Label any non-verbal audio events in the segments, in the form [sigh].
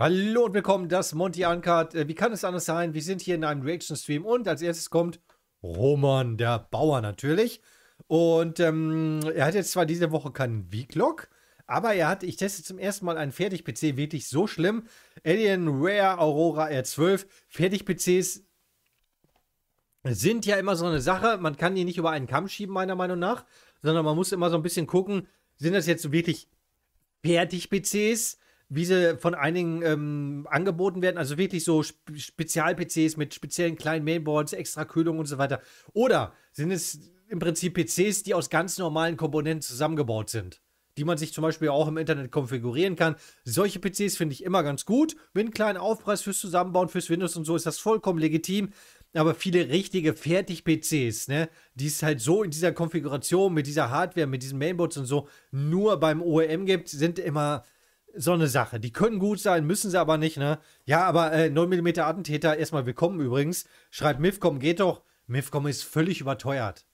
Hallo und willkommen, das Monty Uncut. Äh, wie kann es anders sein? Wir sind hier in einem Reaction-Stream und als erstes kommt Roman, der Bauer natürlich. Und ähm, er hat jetzt zwar diese Woche keinen V-Clock, aber er hat, ich teste zum ersten Mal einen Fertig-PC, wirklich so schlimm. Alienware Aurora R12. Fertig-PCs sind ja immer so eine Sache. Man kann die nicht über einen Kamm schieben, meiner Meinung nach, sondern man muss immer so ein bisschen gucken, sind das jetzt wirklich Fertig-PCs? wie sie von einigen ähm, angeboten werden. Also wirklich so Spezial-PCs mit speziellen kleinen Mainboards, extra Kühlung und so weiter. Oder sind es im Prinzip PCs, die aus ganz normalen Komponenten zusammengebaut sind? Die man sich zum Beispiel auch im Internet konfigurieren kann. Solche PCs finde ich immer ganz gut. Mit einem kleinen Aufpreis fürs Zusammenbauen, fürs Windows und so ist das vollkommen legitim aber viele richtige Fertig-PCs, ne, die es halt so in dieser Konfiguration, mit dieser Hardware, mit diesen Mainboards und so nur beim OEM gibt, sind immer so eine Sache. Die können gut sein, müssen sie aber nicht, ne? Ja, aber äh, 9mm Attentäter, erstmal willkommen übrigens. Schreibt Mifcom, geht doch. Mifcom ist völlig überteuert.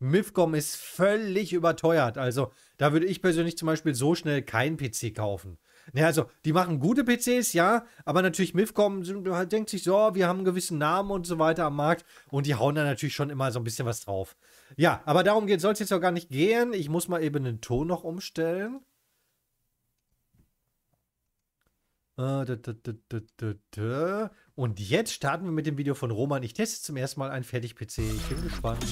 Mifcom ist völlig überteuert. Also, da würde ich persönlich zum Beispiel so schnell keinen PC kaufen. Ne, also, die machen gute PCs, ja, aber natürlich Mifcom halt, denkt sich so, oh, wir haben einen gewissen Namen und so weiter am Markt und die hauen da natürlich schon immer so ein bisschen was drauf. Ja, aber darum soll es jetzt auch gar nicht gehen. Ich muss mal eben den Ton noch umstellen. Äh, und jetzt starten wir mit dem Video von Roman. Ich teste zum ersten Mal einen Fertig-PC. Ich bin gespannt.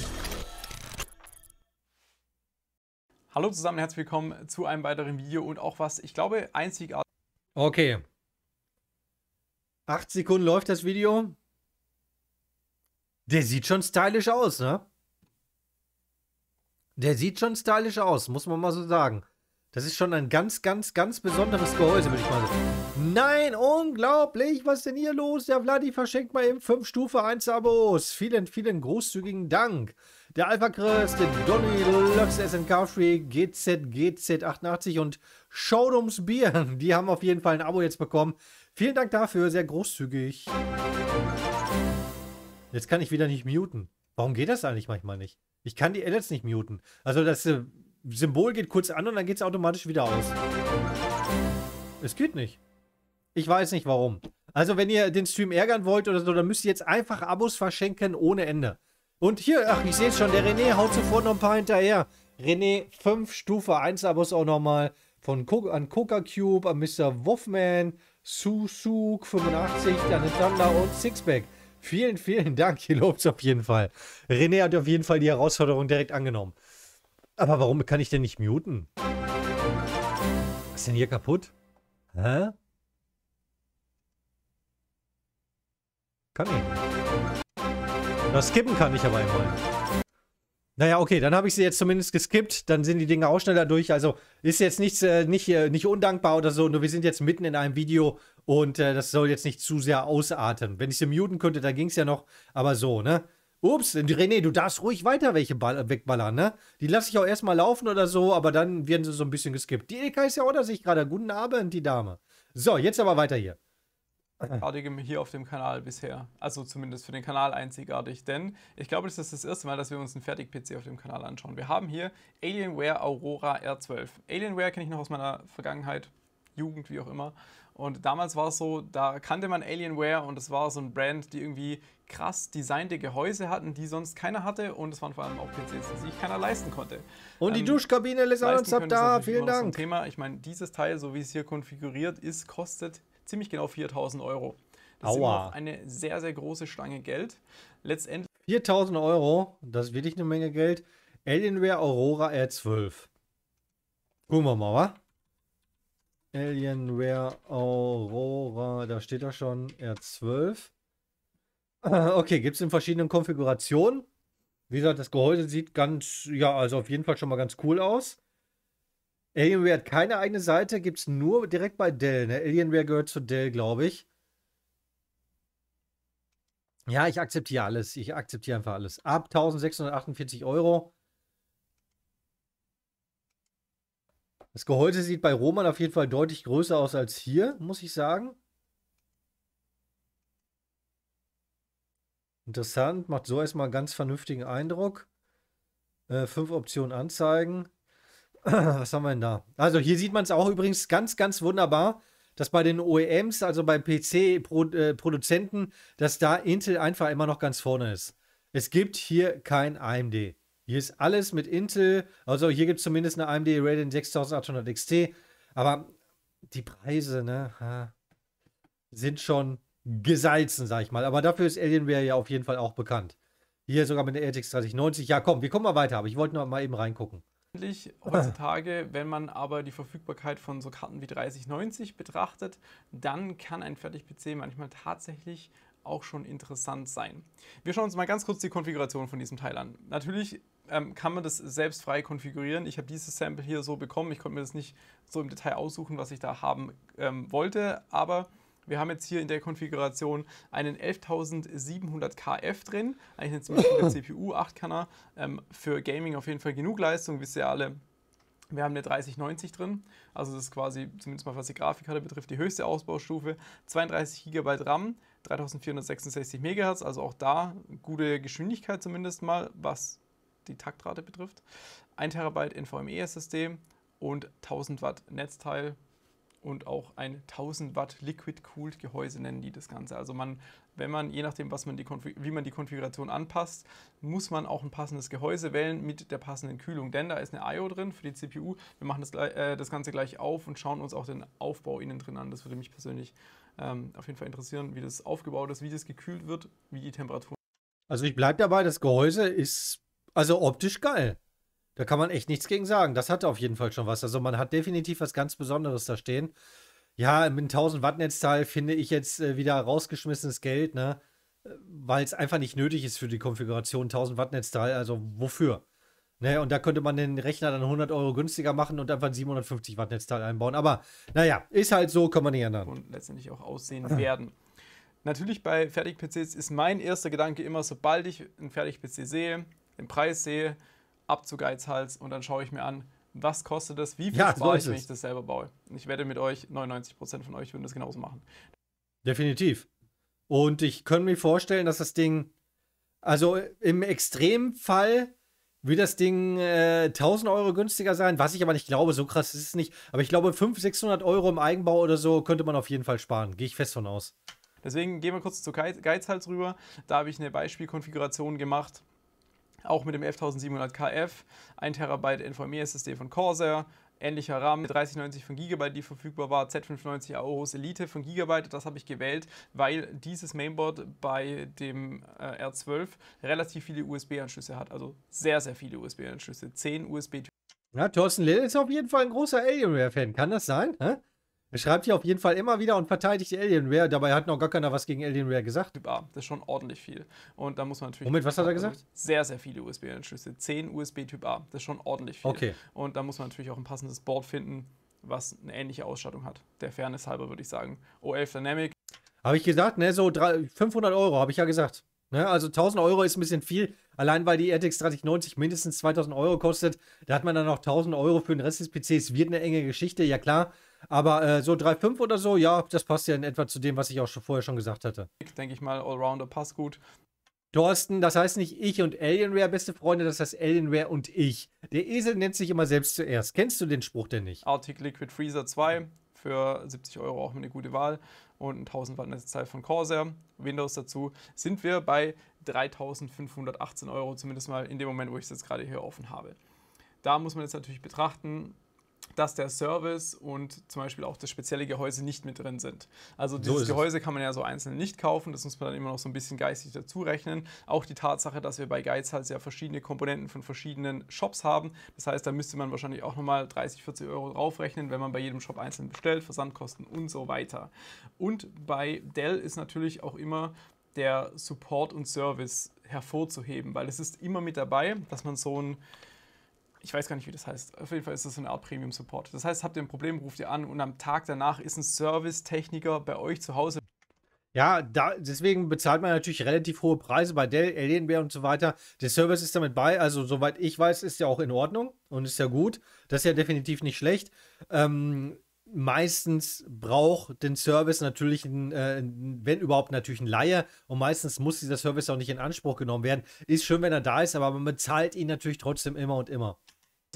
Hallo zusammen, herzlich willkommen zu einem weiteren Video und auch was, ich glaube, einzigartig. Okay. Acht Sekunden läuft das Video. Der sieht schon stylisch aus, ne? Der sieht schon stylisch aus, muss man mal so sagen. Das ist schon ein ganz, ganz, ganz besonderes Gehäuse, würde ich mal sagen. Nein, unglaublich. Was ist denn hier los? Der Vladi verschenkt mal eben 5 Stufe 1 Abos. Vielen, vielen großzügigen Dank. Der Alpha Chris, der Donny, Lux, SNK Free, GZ, GZ88 und Showdoms Bier. [laughs] Die haben auf jeden Fall ein Abo jetzt bekommen. Vielen Dank dafür, sehr großzügig. Jetzt kann ich wieder nicht muten. Warum geht das eigentlich manchmal nicht? Ich kann die Edits nicht muten. Also das äh, Symbol geht kurz an und dann geht es automatisch wieder aus. Es geht nicht. Ich weiß nicht warum. Also, wenn ihr den Stream ärgern wollt oder so, dann müsst ihr jetzt einfach Abos verschenken ohne Ende. Und hier, ach, ich sehe es schon, der René haut sofort noch ein paar hinterher. René, 5 Stufe 1 Abos auch nochmal. Von Co an Coca Cube, an Mr. Wolfman, Susuk 85, dann Thunder und Sixpack. Vielen, vielen Dank, ihr lobt es auf jeden Fall. René hat auf jeden Fall die Herausforderung direkt angenommen. Aber warum kann ich denn nicht muten? Was ist denn hier kaputt? Hä? Kann ich. Oder skippen kann ich aber einmal. Naja, okay, dann habe ich sie jetzt zumindest geskippt. Dann sind die Dinge auch schneller durch. Also ist jetzt nichts, äh, nicht, äh, nicht undankbar oder so. Nur wir sind jetzt mitten in einem Video und äh, das soll jetzt nicht zu sehr ausarten. Wenn ich sie muten könnte, dann ging es ja noch. Aber so, ne? Ups, René, du darfst ruhig weiter welche Ball wegballern, ne? Die lasse ich auch erstmal laufen oder so, aber dann werden sie so ein bisschen geskippt. Die Eka ist ja unter sich gerade. Guten Abend, die Dame. So, jetzt aber weiter hier. Einzigartigem äh. hier auf dem Kanal bisher. Also zumindest für den Kanal einzigartig, denn ich glaube, das ist das erste Mal, dass wir uns einen Fertig-PC auf dem Kanal anschauen. Wir haben hier Alienware Aurora R12. Alienware kenne ich noch aus meiner Vergangenheit, Jugend, wie auch immer. Und damals war es so, da kannte man Alienware und es war so ein Brand, die irgendwie krass designte Gehäuse hatten, die sonst keiner hatte und es waren vor allem auch PCs, die sich keiner leisten konnte. Und die ähm, Duschkabine Lissabon, ab da, vielen Dank. So Thema. Ich meine, dieses Teil, so wie es hier konfiguriert ist, kostet ziemlich genau 4000 Euro. Das Aua. ist immer noch eine sehr, sehr große Stange Geld. Letztendlich. 4000 Euro, das ist wirklich eine Menge Geld. Alienware Aurora R12. Gucken wir mal, wa? Alienware Aurora, da steht da schon, R12. Okay, gibt es in verschiedenen Konfigurationen. Wie gesagt, das Gehäuse sieht ganz, ja, also auf jeden Fall schon mal ganz cool aus. Alienware hat keine eigene Seite, gibt es nur direkt bei Dell. Ne? Alienware gehört zu Dell, glaube ich. Ja, ich akzeptiere alles. Ich akzeptiere einfach alles. Ab 1648 Euro. Das Gehäuse sieht bei Roman auf jeden Fall deutlich größer aus als hier, muss ich sagen. Interessant, macht so erstmal einen ganz vernünftigen Eindruck. Äh, fünf Optionen anzeigen. [clears throat] Was haben wir denn da? Also hier sieht man es auch übrigens ganz, ganz wunderbar, dass bei den OEMs, also bei PC-Produzenten, äh, dass da Intel einfach immer noch ganz vorne ist. Es gibt hier kein AMD. Hier ist alles mit Intel, also hier gibt es zumindest eine AMD Radeon 6800 XT, aber die Preise, ne, sind schon gesalzen, sag ich mal. Aber dafür ist Alienware ja auf jeden Fall auch bekannt. Hier sogar mit der RTX 3090. Ja, komm, wir kommen mal weiter, aber ich wollte noch mal eben reingucken. [laughs] Heutzutage, wenn man aber die Verfügbarkeit von so Karten wie 3090 betrachtet, dann kann ein Fertig-PC manchmal tatsächlich auch schon interessant sein. Wir schauen uns mal ganz kurz die Konfiguration von diesem Teil an. Natürlich ähm, kann man das selbst frei konfigurieren. Ich habe dieses Sample hier so bekommen. Ich konnte mir das nicht so im Detail aussuchen, was ich da haben ähm, wollte, aber wir haben jetzt hier in der Konfiguration einen 11700KF drin, eigentlich eine ziemlich gute [laughs] CPU, 8-Kanner. Ähm, für Gaming auf jeden Fall genug Leistung, wisst ihr alle. Wir haben eine 3090 drin, also das ist quasi, zumindest mal was die Grafikkarte betrifft, die höchste Ausbaustufe. 32 GB RAM, 3466 MHz, also auch da gute Geschwindigkeit zumindest mal, was die Taktrate betrifft. 1 TB NVMe-SSD und 1000 Watt Netzteil, und auch ein 1000 Watt Liquid Cooled Gehäuse nennen die das Ganze. Also man, wenn man je nachdem, was man die wie man die Konfiguration anpasst, muss man auch ein passendes Gehäuse wählen mit der passenden Kühlung, denn da ist eine IO drin für die CPU. Wir machen das, äh, das Ganze gleich auf und schauen uns auch den Aufbau innen drin an. Das würde mich persönlich ähm, auf jeden Fall interessieren, wie das aufgebaut ist, wie das gekühlt wird, wie die Temperatur. Also ich bleibe dabei, das Gehäuse ist also optisch geil. Da kann man echt nichts gegen sagen. Das hat auf jeden Fall schon was. Also man hat definitiv was ganz Besonderes da stehen. Ja, mit 1000 Watt Netzteil finde ich jetzt äh, wieder rausgeschmissenes Geld, ne? Äh, Weil es einfach nicht nötig ist für die Konfiguration 1000 Watt Netzteil. Also wofür? Ne, und da könnte man den Rechner dann 100 Euro günstiger machen und einfach ein 750 Watt Netzteil einbauen. Aber naja, ist halt so, kann man nicht ändern. Und letztendlich auch aussehen ah. werden. Natürlich bei Fertig-PCs ist mein erster Gedanke immer, sobald ich einen Fertig-PC sehe, den Preis sehe, ab zu Geizhals und dann schaue ich mir an, was kostet das, wie viel ja, spare so ich, wenn ich das selber baue. Und Ich werde mit euch, 99% von euch würden das genauso machen. Definitiv. Und ich könnte mir vorstellen, dass das Ding, also äh, im Extremfall wird das Ding äh, 1000 Euro günstiger sein, was ich aber nicht glaube, so krass ist es nicht. Aber ich glaube, 500, 600 Euro im Eigenbau oder so könnte man auf jeden Fall sparen. Gehe ich fest von aus. Deswegen gehen wir kurz zu Geizhals rüber. Da habe ich eine Beispielkonfiguration gemacht auch mit dem 11700 KF, 1 TB NVMe-SSD von Corsair, ähnlicher RAM, 3090 von Gigabyte, die verfügbar war, Z590 Aorus Elite von Gigabyte, das habe ich gewählt, weil dieses Mainboard bei dem äh, R12 relativ viele USB-Anschlüsse hat, also sehr, sehr viele USB-Anschlüsse, 10 USB-Typen. Ja, Thorsten Lill ist auf jeden Fall ein großer Alienware-Fan, kann das sein? Hä? Er schreibt hier auf jeden Fall immer wieder und verteidigt Alienware. Dabei hat noch gar keiner was gegen Alienware gesagt. Ja, das ist schon ordentlich viel. Und da muss man natürlich. Moment, was hat er gesagt? Sehr, sehr viele USB-Anschlüsse. 10 USB Typ A. Das ist schon ordentlich viel. Okay. Und da muss man natürlich auch ein passendes Board finden, was eine ähnliche Ausstattung hat. Der Fairness halber würde ich sagen. O11 Dynamic. Habe ich gesagt, ne? So 500 Euro, habe ich ja gesagt. Ne, also 1000 Euro ist ein bisschen viel, allein weil die RTX 3090 mindestens 2000 Euro kostet. Da hat man dann noch 1000 Euro für den Rest des PCs. Wird eine enge Geschichte, ja klar. Aber äh, so 3,5 oder so, ja, das passt ja in etwa zu dem, was ich auch schon vorher schon gesagt hatte. Denke ich mal, Allrounder passt gut. Thorsten, das heißt nicht ich und Alienware, beste Freunde, das heißt Alienware und ich. Der Esel nennt sich immer selbst zuerst. Kennst du den Spruch denn nicht? Arctic Liquid Freezer 2 für 70 Euro auch eine gute Wahl und ein 1000 Watt Netzteil von Corsair, Windows dazu, sind wir bei 3518 Euro, zumindest mal in dem Moment, wo ich es jetzt gerade hier offen habe. Da muss man jetzt natürlich betrachten, dass der Service und zum Beispiel auch das spezielle Gehäuse nicht mit drin sind. Also dieses so Gehäuse kann man ja so einzeln nicht kaufen, das muss man dann immer noch so ein bisschen geistig dazu rechnen. Auch die Tatsache, dass wir bei halt sehr verschiedene Komponenten von verschiedenen Shops haben. Das heißt, da müsste man wahrscheinlich auch nochmal 30, 40 Euro draufrechnen, wenn man bei jedem Shop einzeln bestellt, Versandkosten und so weiter. Und bei Dell ist natürlich auch immer der Support und Service hervorzuheben, weil es ist immer mit dabei, dass man so ein ich weiß gar nicht, wie das heißt. Auf jeden Fall ist das so eine Art Premium-Support. Das heißt, habt ihr ein Problem, ruft ihr an und am Tag danach ist ein Servicetechniker bei euch zu Hause. Ja, da, deswegen bezahlt man natürlich relativ hohe Preise bei Dell, Alienware und so weiter. Der Service ist damit bei, also soweit ich weiß, ist ja auch in Ordnung und ist ja gut. Das ist ja definitiv nicht schlecht. Ähm, meistens braucht den Service natürlich, ein, äh, wenn überhaupt natürlich ein Laie und meistens muss dieser Service auch nicht in Anspruch genommen werden. Ist schön, wenn er da ist, aber man bezahlt ihn natürlich trotzdem immer und immer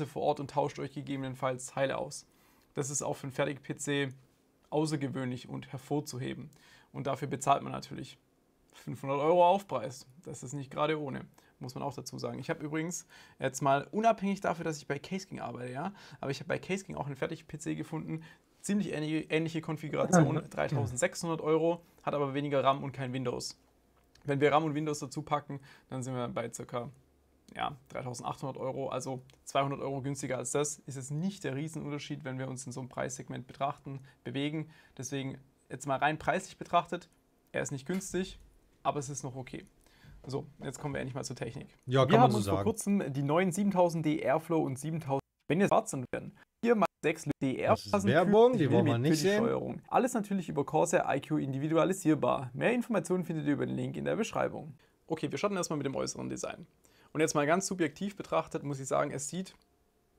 vor Ort und tauscht euch gegebenenfalls Teile aus. Das ist auch für einen Fertig-PC außergewöhnlich und hervorzuheben. Und dafür bezahlt man natürlich 500 Euro Aufpreis. Das ist nicht gerade ohne, muss man auch dazu sagen. Ich habe übrigens jetzt mal unabhängig dafür, dass ich bei Caseking arbeite, ja, aber ich habe bei Caseking auch einen Fertig-PC gefunden, ziemlich ähnliche Konfiguration, 3600 [laughs] Euro, hat aber weniger RAM und kein Windows. Wenn wir RAM und Windows dazu packen, dann sind wir bei ca ja, 3800 Euro, also 200 Euro günstiger als das, ist es nicht der Riesenunterschied, wenn wir uns in so einem Preissegment betrachten, bewegen. Deswegen jetzt mal rein preislich betrachtet, er ist nicht günstig, aber es ist noch okay. So, jetzt kommen wir endlich mal zur Technik. Ja, kann wir haben so uns sagen. vor kurzem die neuen 7000D Airflow und 7000, wenn jetzt schwarz sind werden, 4x6 DR Werbung, die wollen wir nicht sehen. Steuerung. Alles natürlich über Corsair IQ individualisierbar. Mehr Informationen findet ihr über den Link in der Beschreibung. Okay, wir starten erstmal mit dem äußeren Design. Und jetzt mal ganz subjektiv betrachtet, muss ich sagen, es sieht,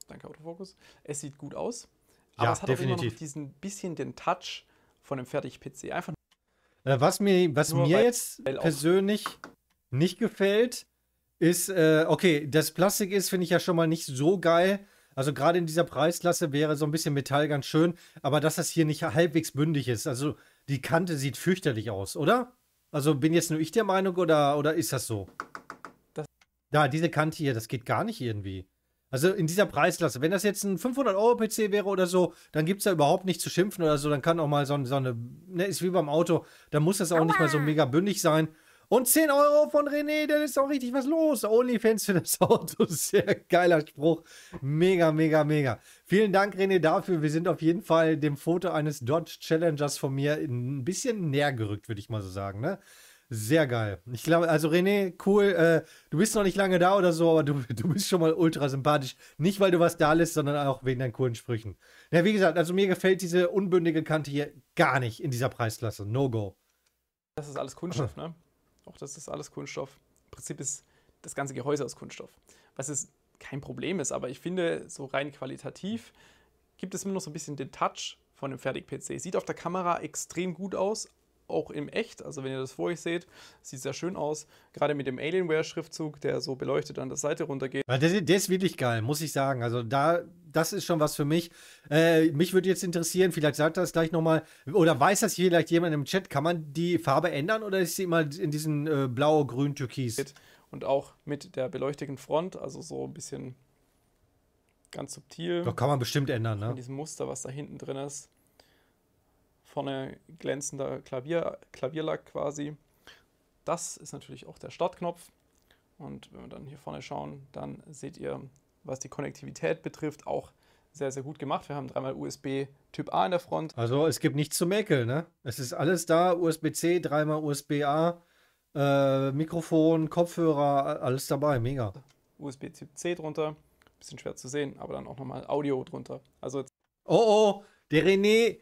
danke Autofokus, es sieht gut aus. Aber ja, es hat definitiv. auch immer noch diesen bisschen den Touch von einem Fertig-PC. Einfach äh, was mir, was mir jetzt persönlich nicht gefällt, ist, äh, okay, das Plastik ist, finde ich ja schon mal nicht so geil. Also gerade in dieser Preisklasse wäre so ein bisschen Metall ganz schön, aber dass das hier nicht halbwegs bündig ist. Also die Kante sieht fürchterlich aus, oder? Also bin jetzt nur ich der Meinung oder, oder ist das so? Da, diese Kante hier, das geht gar nicht irgendwie. Also in dieser Preisklasse, wenn das jetzt ein 500-Euro-PC wäre oder so, dann gibt es da überhaupt nicht zu schimpfen oder so. Dann kann auch mal so, so eine, ne, ist wie beim Auto, dann muss das auch Aua. nicht mal so mega bündig sein. Und 10 Euro von René, dann ist auch richtig was los. Onlyfans für das Auto, [laughs] sehr geiler Spruch. Mega, mega, mega. Vielen Dank, René, dafür. Wir sind auf jeden Fall dem Foto eines Dodge Challengers von mir ein bisschen näher gerückt, würde ich mal so sagen. Ne? Sehr geil. Ich glaube, also René, cool, äh, du bist noch nicht lange da oder so, aber du, [laughs] du bist schon mal ultra sympathisch. Nicht, weil du was da lässt, sondern auch wegen deinen coolen Sprüchen. Ja, wie gesagt, also mir gefällt diese unbündige Kante hier gar nicht in dieser Preisklasse. No go. Das ist alles Kunststoff, ne? Auch das ist alles Kunststoff. Im Prinzip ist das ganze Gehäuse aus Kunststoff. Was ist kein Problem ist, aber ich finde, so rein qualitativ gibt es immer noch so ein bisschen den Touch von dem Fertig-PC. Sieht auf der Kamera extrem gut aus, auch im Echt. Also wenn ihr das vor euch seht, sieht sehr schön aus. Gerade mit dem Alienware-Schriftzug, der so beleuchtet an der Seite runtergeht. Der, der ist wirklich geil, muss ich sagen. Also da, das ist schon was für mich. Äh, mich würde jetzt interessieren, vielleicht sagt das gleich nochmal, oder weiß das vielleicht jemand im Chat, kann man die Farbe ändern oder ist sie immer in diesen äh, blau-grün-türkis? Und auch mit der beleuchteten Front, also so ein bisschen ganz subtil. Doch kann man bestimmt ändern, ne? Mit diesem Muster, was da hinten drin ist vorne glänzender Klavier, Klavierlack quasi. Das ist natürlich auch der Startknopf. Und wenn wir dann hier vorne schauen, dann seht ihr, was die Konnektivität betrifft, auch sehr, sehr gut gemacht. Wir haben dreimal USB Typ A in der Front. Also es gibt nichts zu mäkeln, ne? Es ist alles da, USB-C, dreimal USB-A, äh, Mikrofon, Kopfhörer, alles dabei, mega. USB Typ C drunter, bisschen schwer zu sehen, aber dann auch nochmal Audio drunter. Also Oh oh, der René,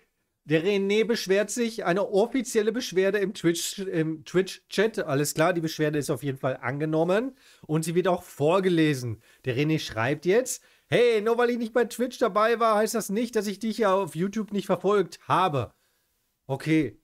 der René beschwert sich, eine offizielle Beschwerde im Twitch-Chat. Im Twitch Alles klar, die Beschwerde ist auf jeden Fall angenommen und sie wird auch vorgelesen. Der René schreibt jetzt, hey, nur weil ich nicht bei Twitch dabei war, heißt das nicht, dass ich dich ja auf YouTube nicht verfolgt habe. Okay,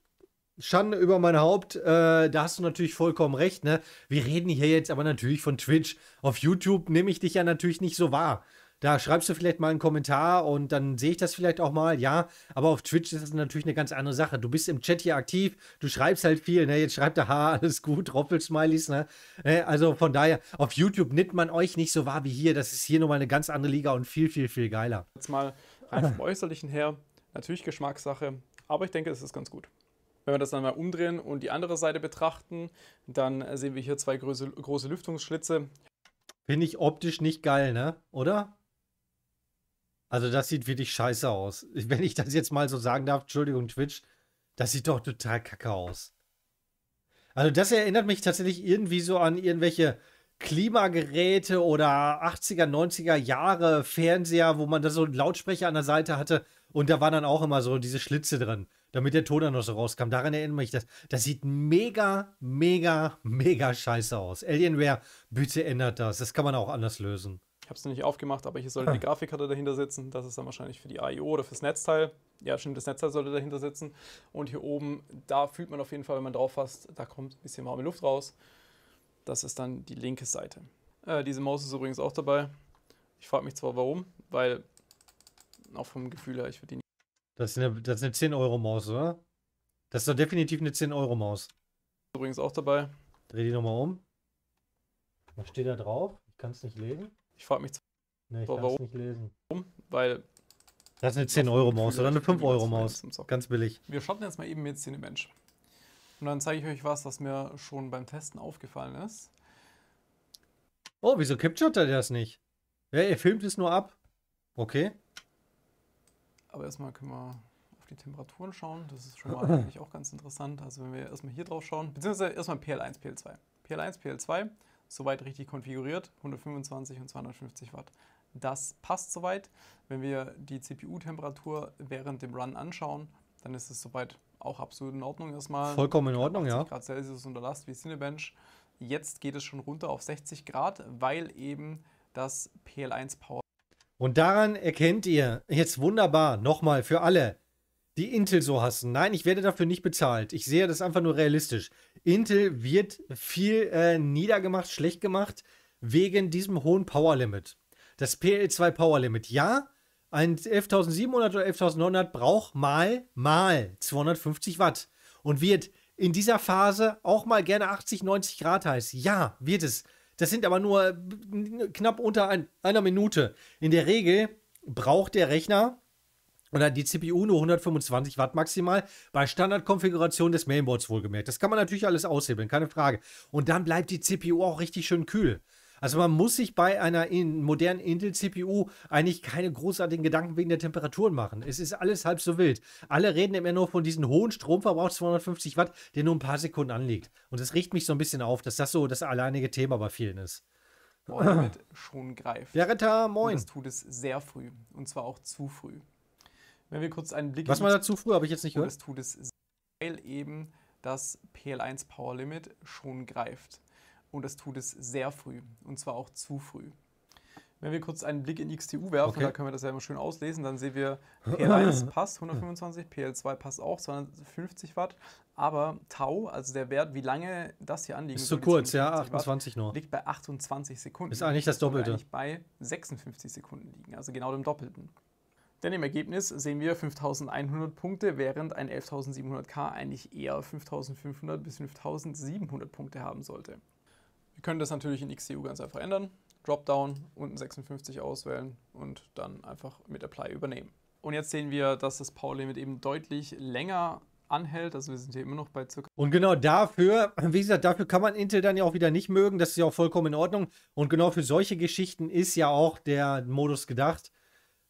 Schande über mein Haupt, äh, da hast du natürlich vollkommen recht, ne? Wir reden hier jetzt aber natürlich von Twitch. Auf YouTube nehme ich dich ja natürlich nicht so wahr da schreibst du vielleicht mal einen Kommentar und dann sehe ich das vielleicht auch mal. Ja, aber auf Twitch ist das natürlich eine ganz andere Sache. Du bist im Chat hier aktiv, du schreibst halt viel. Ne? Jetzt schreibt er, ha, [laughs] alles gut, Roppelsmileys. Ne? Äh, also von daher, auf YouTube nimmt man euch nicht so wahr wie hier. Das ist hier nochmal eine ganz andere Liga und viel, viel, viel geiler. Jetzt mal rein vom Äußerlichen her, natürlich Geschmackssache, aber ich denke, es ist ganz gut. Wenn wir das dann mal umdrehen und die andere Seite betrachten, dann sehen wir hier zwei große Lüftungsschlitze. Finde ich optisch nicht geil, ne? Oder? Also das sieht wirklich scheiße aus. [laughs] Wenn ich das jetzt mal so sagen darf, Entschuldigung, Twitch, das sieht doch total kacke aus. Also das erinnert mich tatsächlich irgendwie so an irgendwelche Klimageräte oder 80er, 90er Jahre Fernseher, wo man da so einen Lautsprecher an der Seite hatte und da waren dann auch immer so diese Schlitze drin, damit der Ton dann noch so rauskam. Daran erinnert mich das. Das sieht mega, mega, mega scheiße aus. Alienware, bitte ändert das. Das kann man auch anders lösen. Ich habe es noch nicht aufgemacht, aber hier sollte ah. die Grafikkarte dahinter sitzen. Das ist dann wahrscheinlich für die AIO oder fürs Netzteil. Ja, stimmt, das Netzteil sollte dahinter sitzen. Und hier oben, da fühlt man auf jeden Fall, wenn man drauf fasst, da kommt ein bisschen warme Luft raus. Das ist dann die linke Seite. Äh, diese Maus ist übrigens auch dabei. Ich frage mich zwar warum, weil auch vom Gefühl her, ich würde die nicht. Das ist eine, eine 10 Euro Maus, oder? Das ist doch definitiv eine 10 Euro Maus. Übrigens auch dabei. Dreh die nochmal um. Was steht da drauf? Ich kann es nicht lesen. Ich frage mich zwar, nee, ich warum. Nicht lesen. Weil. Das ist eine 10-Euro-Maus oder eine 5-Euro-Maus. So. Ganz billig. Wir starten jetzt mal eben mit Cinebench. Und dann zeige ich euch was, was mir schon beim Testen aufgefallen ist. Oh, wieso capturet er das nicht? Ja, er filmt es nur ab. Okay. Aber erstmal können wir auf die Temperaturen schauen. Das ist schon mal [laughs] eigentlich auch ganz interessant. Also wenn wir erstmal hier drauf schauen, beziehungsweise erstmal PL1, PL2. PL1, PL2 soweit richtig konfiguriert, 125 und 250 Watt. Das passt soweit. Wenn wir die CPU-Temperatur während dem Run anschauen, dann ist es soweit auch absolut in Ordnung erstmal. Vollkommen in Ordnung, ja. Grad Celsius unter Last wie Cinebench. Jetzt geht es schon runter auf 60 Grad, weil eben das PL1 Power. Und daran erkennt ihr jetzt wunderbar nochmal für alle die Intel so hassen. Nein, ich werde dafür nicht bezahlt. Ich sehe das einfach nur realistisch. Intel wird viel äh, niedergemacht, schlecht gemacht, wegen diesem hohen Power Limit. Das PL2 Power Limit. Ja, ein 11.700 oder 11.900 braucht mal, mal 250 Watt und wird in dieser Phase auch mal gerne 80, 90 Grad heiß. Ja, wird es. Das sind aber nur äh, knapp unter ein, einer Minute. In der Regel braucht der Rechner und dann die CPU nur 125 Watt maximal bei Standardkonfiguration des Mainboards wohlgemerkt. Das kann man natürlich alles aushebeln, keine Frage. Und dann bleibt die CPU auch richtig schön kühl. Also man muss sich bei einer in modernen Intel-CPU eigentlich keine großartigen Gedanken wegen der Temperaturen machen. Es ist alles halb so wild. Alle reden immer nur von diesem hohen Stromverbrauch 250 Watt, der nur ein paar Sekunden anliegt. Und das riecht mich so ein bisschen auf, dass das so das alleinige Thema bei vielen ist. Boah, damit schon greift. Beretta, moin. Und das tut es sehr früh. Und zwar auch zu früh. Wenn wir kurz einen Blick. Was mal dazu früher, habe ich jetzt nicht gehört. Das tut es, weil eben das PL1 Power Limit schon greift. Und das tut es sehr früh. Und zwar auch zu früh. Wenn wir kurz einen Blick in XTU werfen, okay. da können wir das ja immer schön auslesen, dann sehen wir, [laughs] PL1 passt 125, PL2 passt auch 250 Watt, aber Tau, also der Wert, wie lange das hier anliegt, ist zu kurz, ja, 28 Watt, nur. Liegt bei 28 Sekunden. Ist eigentlich das Doppelte. Eigentlich bei 56 Sekunden liegen, also genau dem Doppelten. Denn im Ergebnis sehen wir 5100 Punkte, während ein 11700K eigentlich eher 5500 bis 5700 Punkte haben sollte. Wir können das natürlich in XCU ganz einfach ändern. Dropdown, unten 56 auswählen und dann einfach mit Apply übernehmen. Und jetzt sehen wir, dass das Power Limit eben deutlich länger anhält. Also wir sind hier immer noch bei circa. Und genau dafür, wie gesagt, dafür kann man Intel dann ja auch wieder nicht mögen. Das ist ja auch vollkommen in Ordnung. Und genau für solche Geschichten ist ja auch der Modus gedacht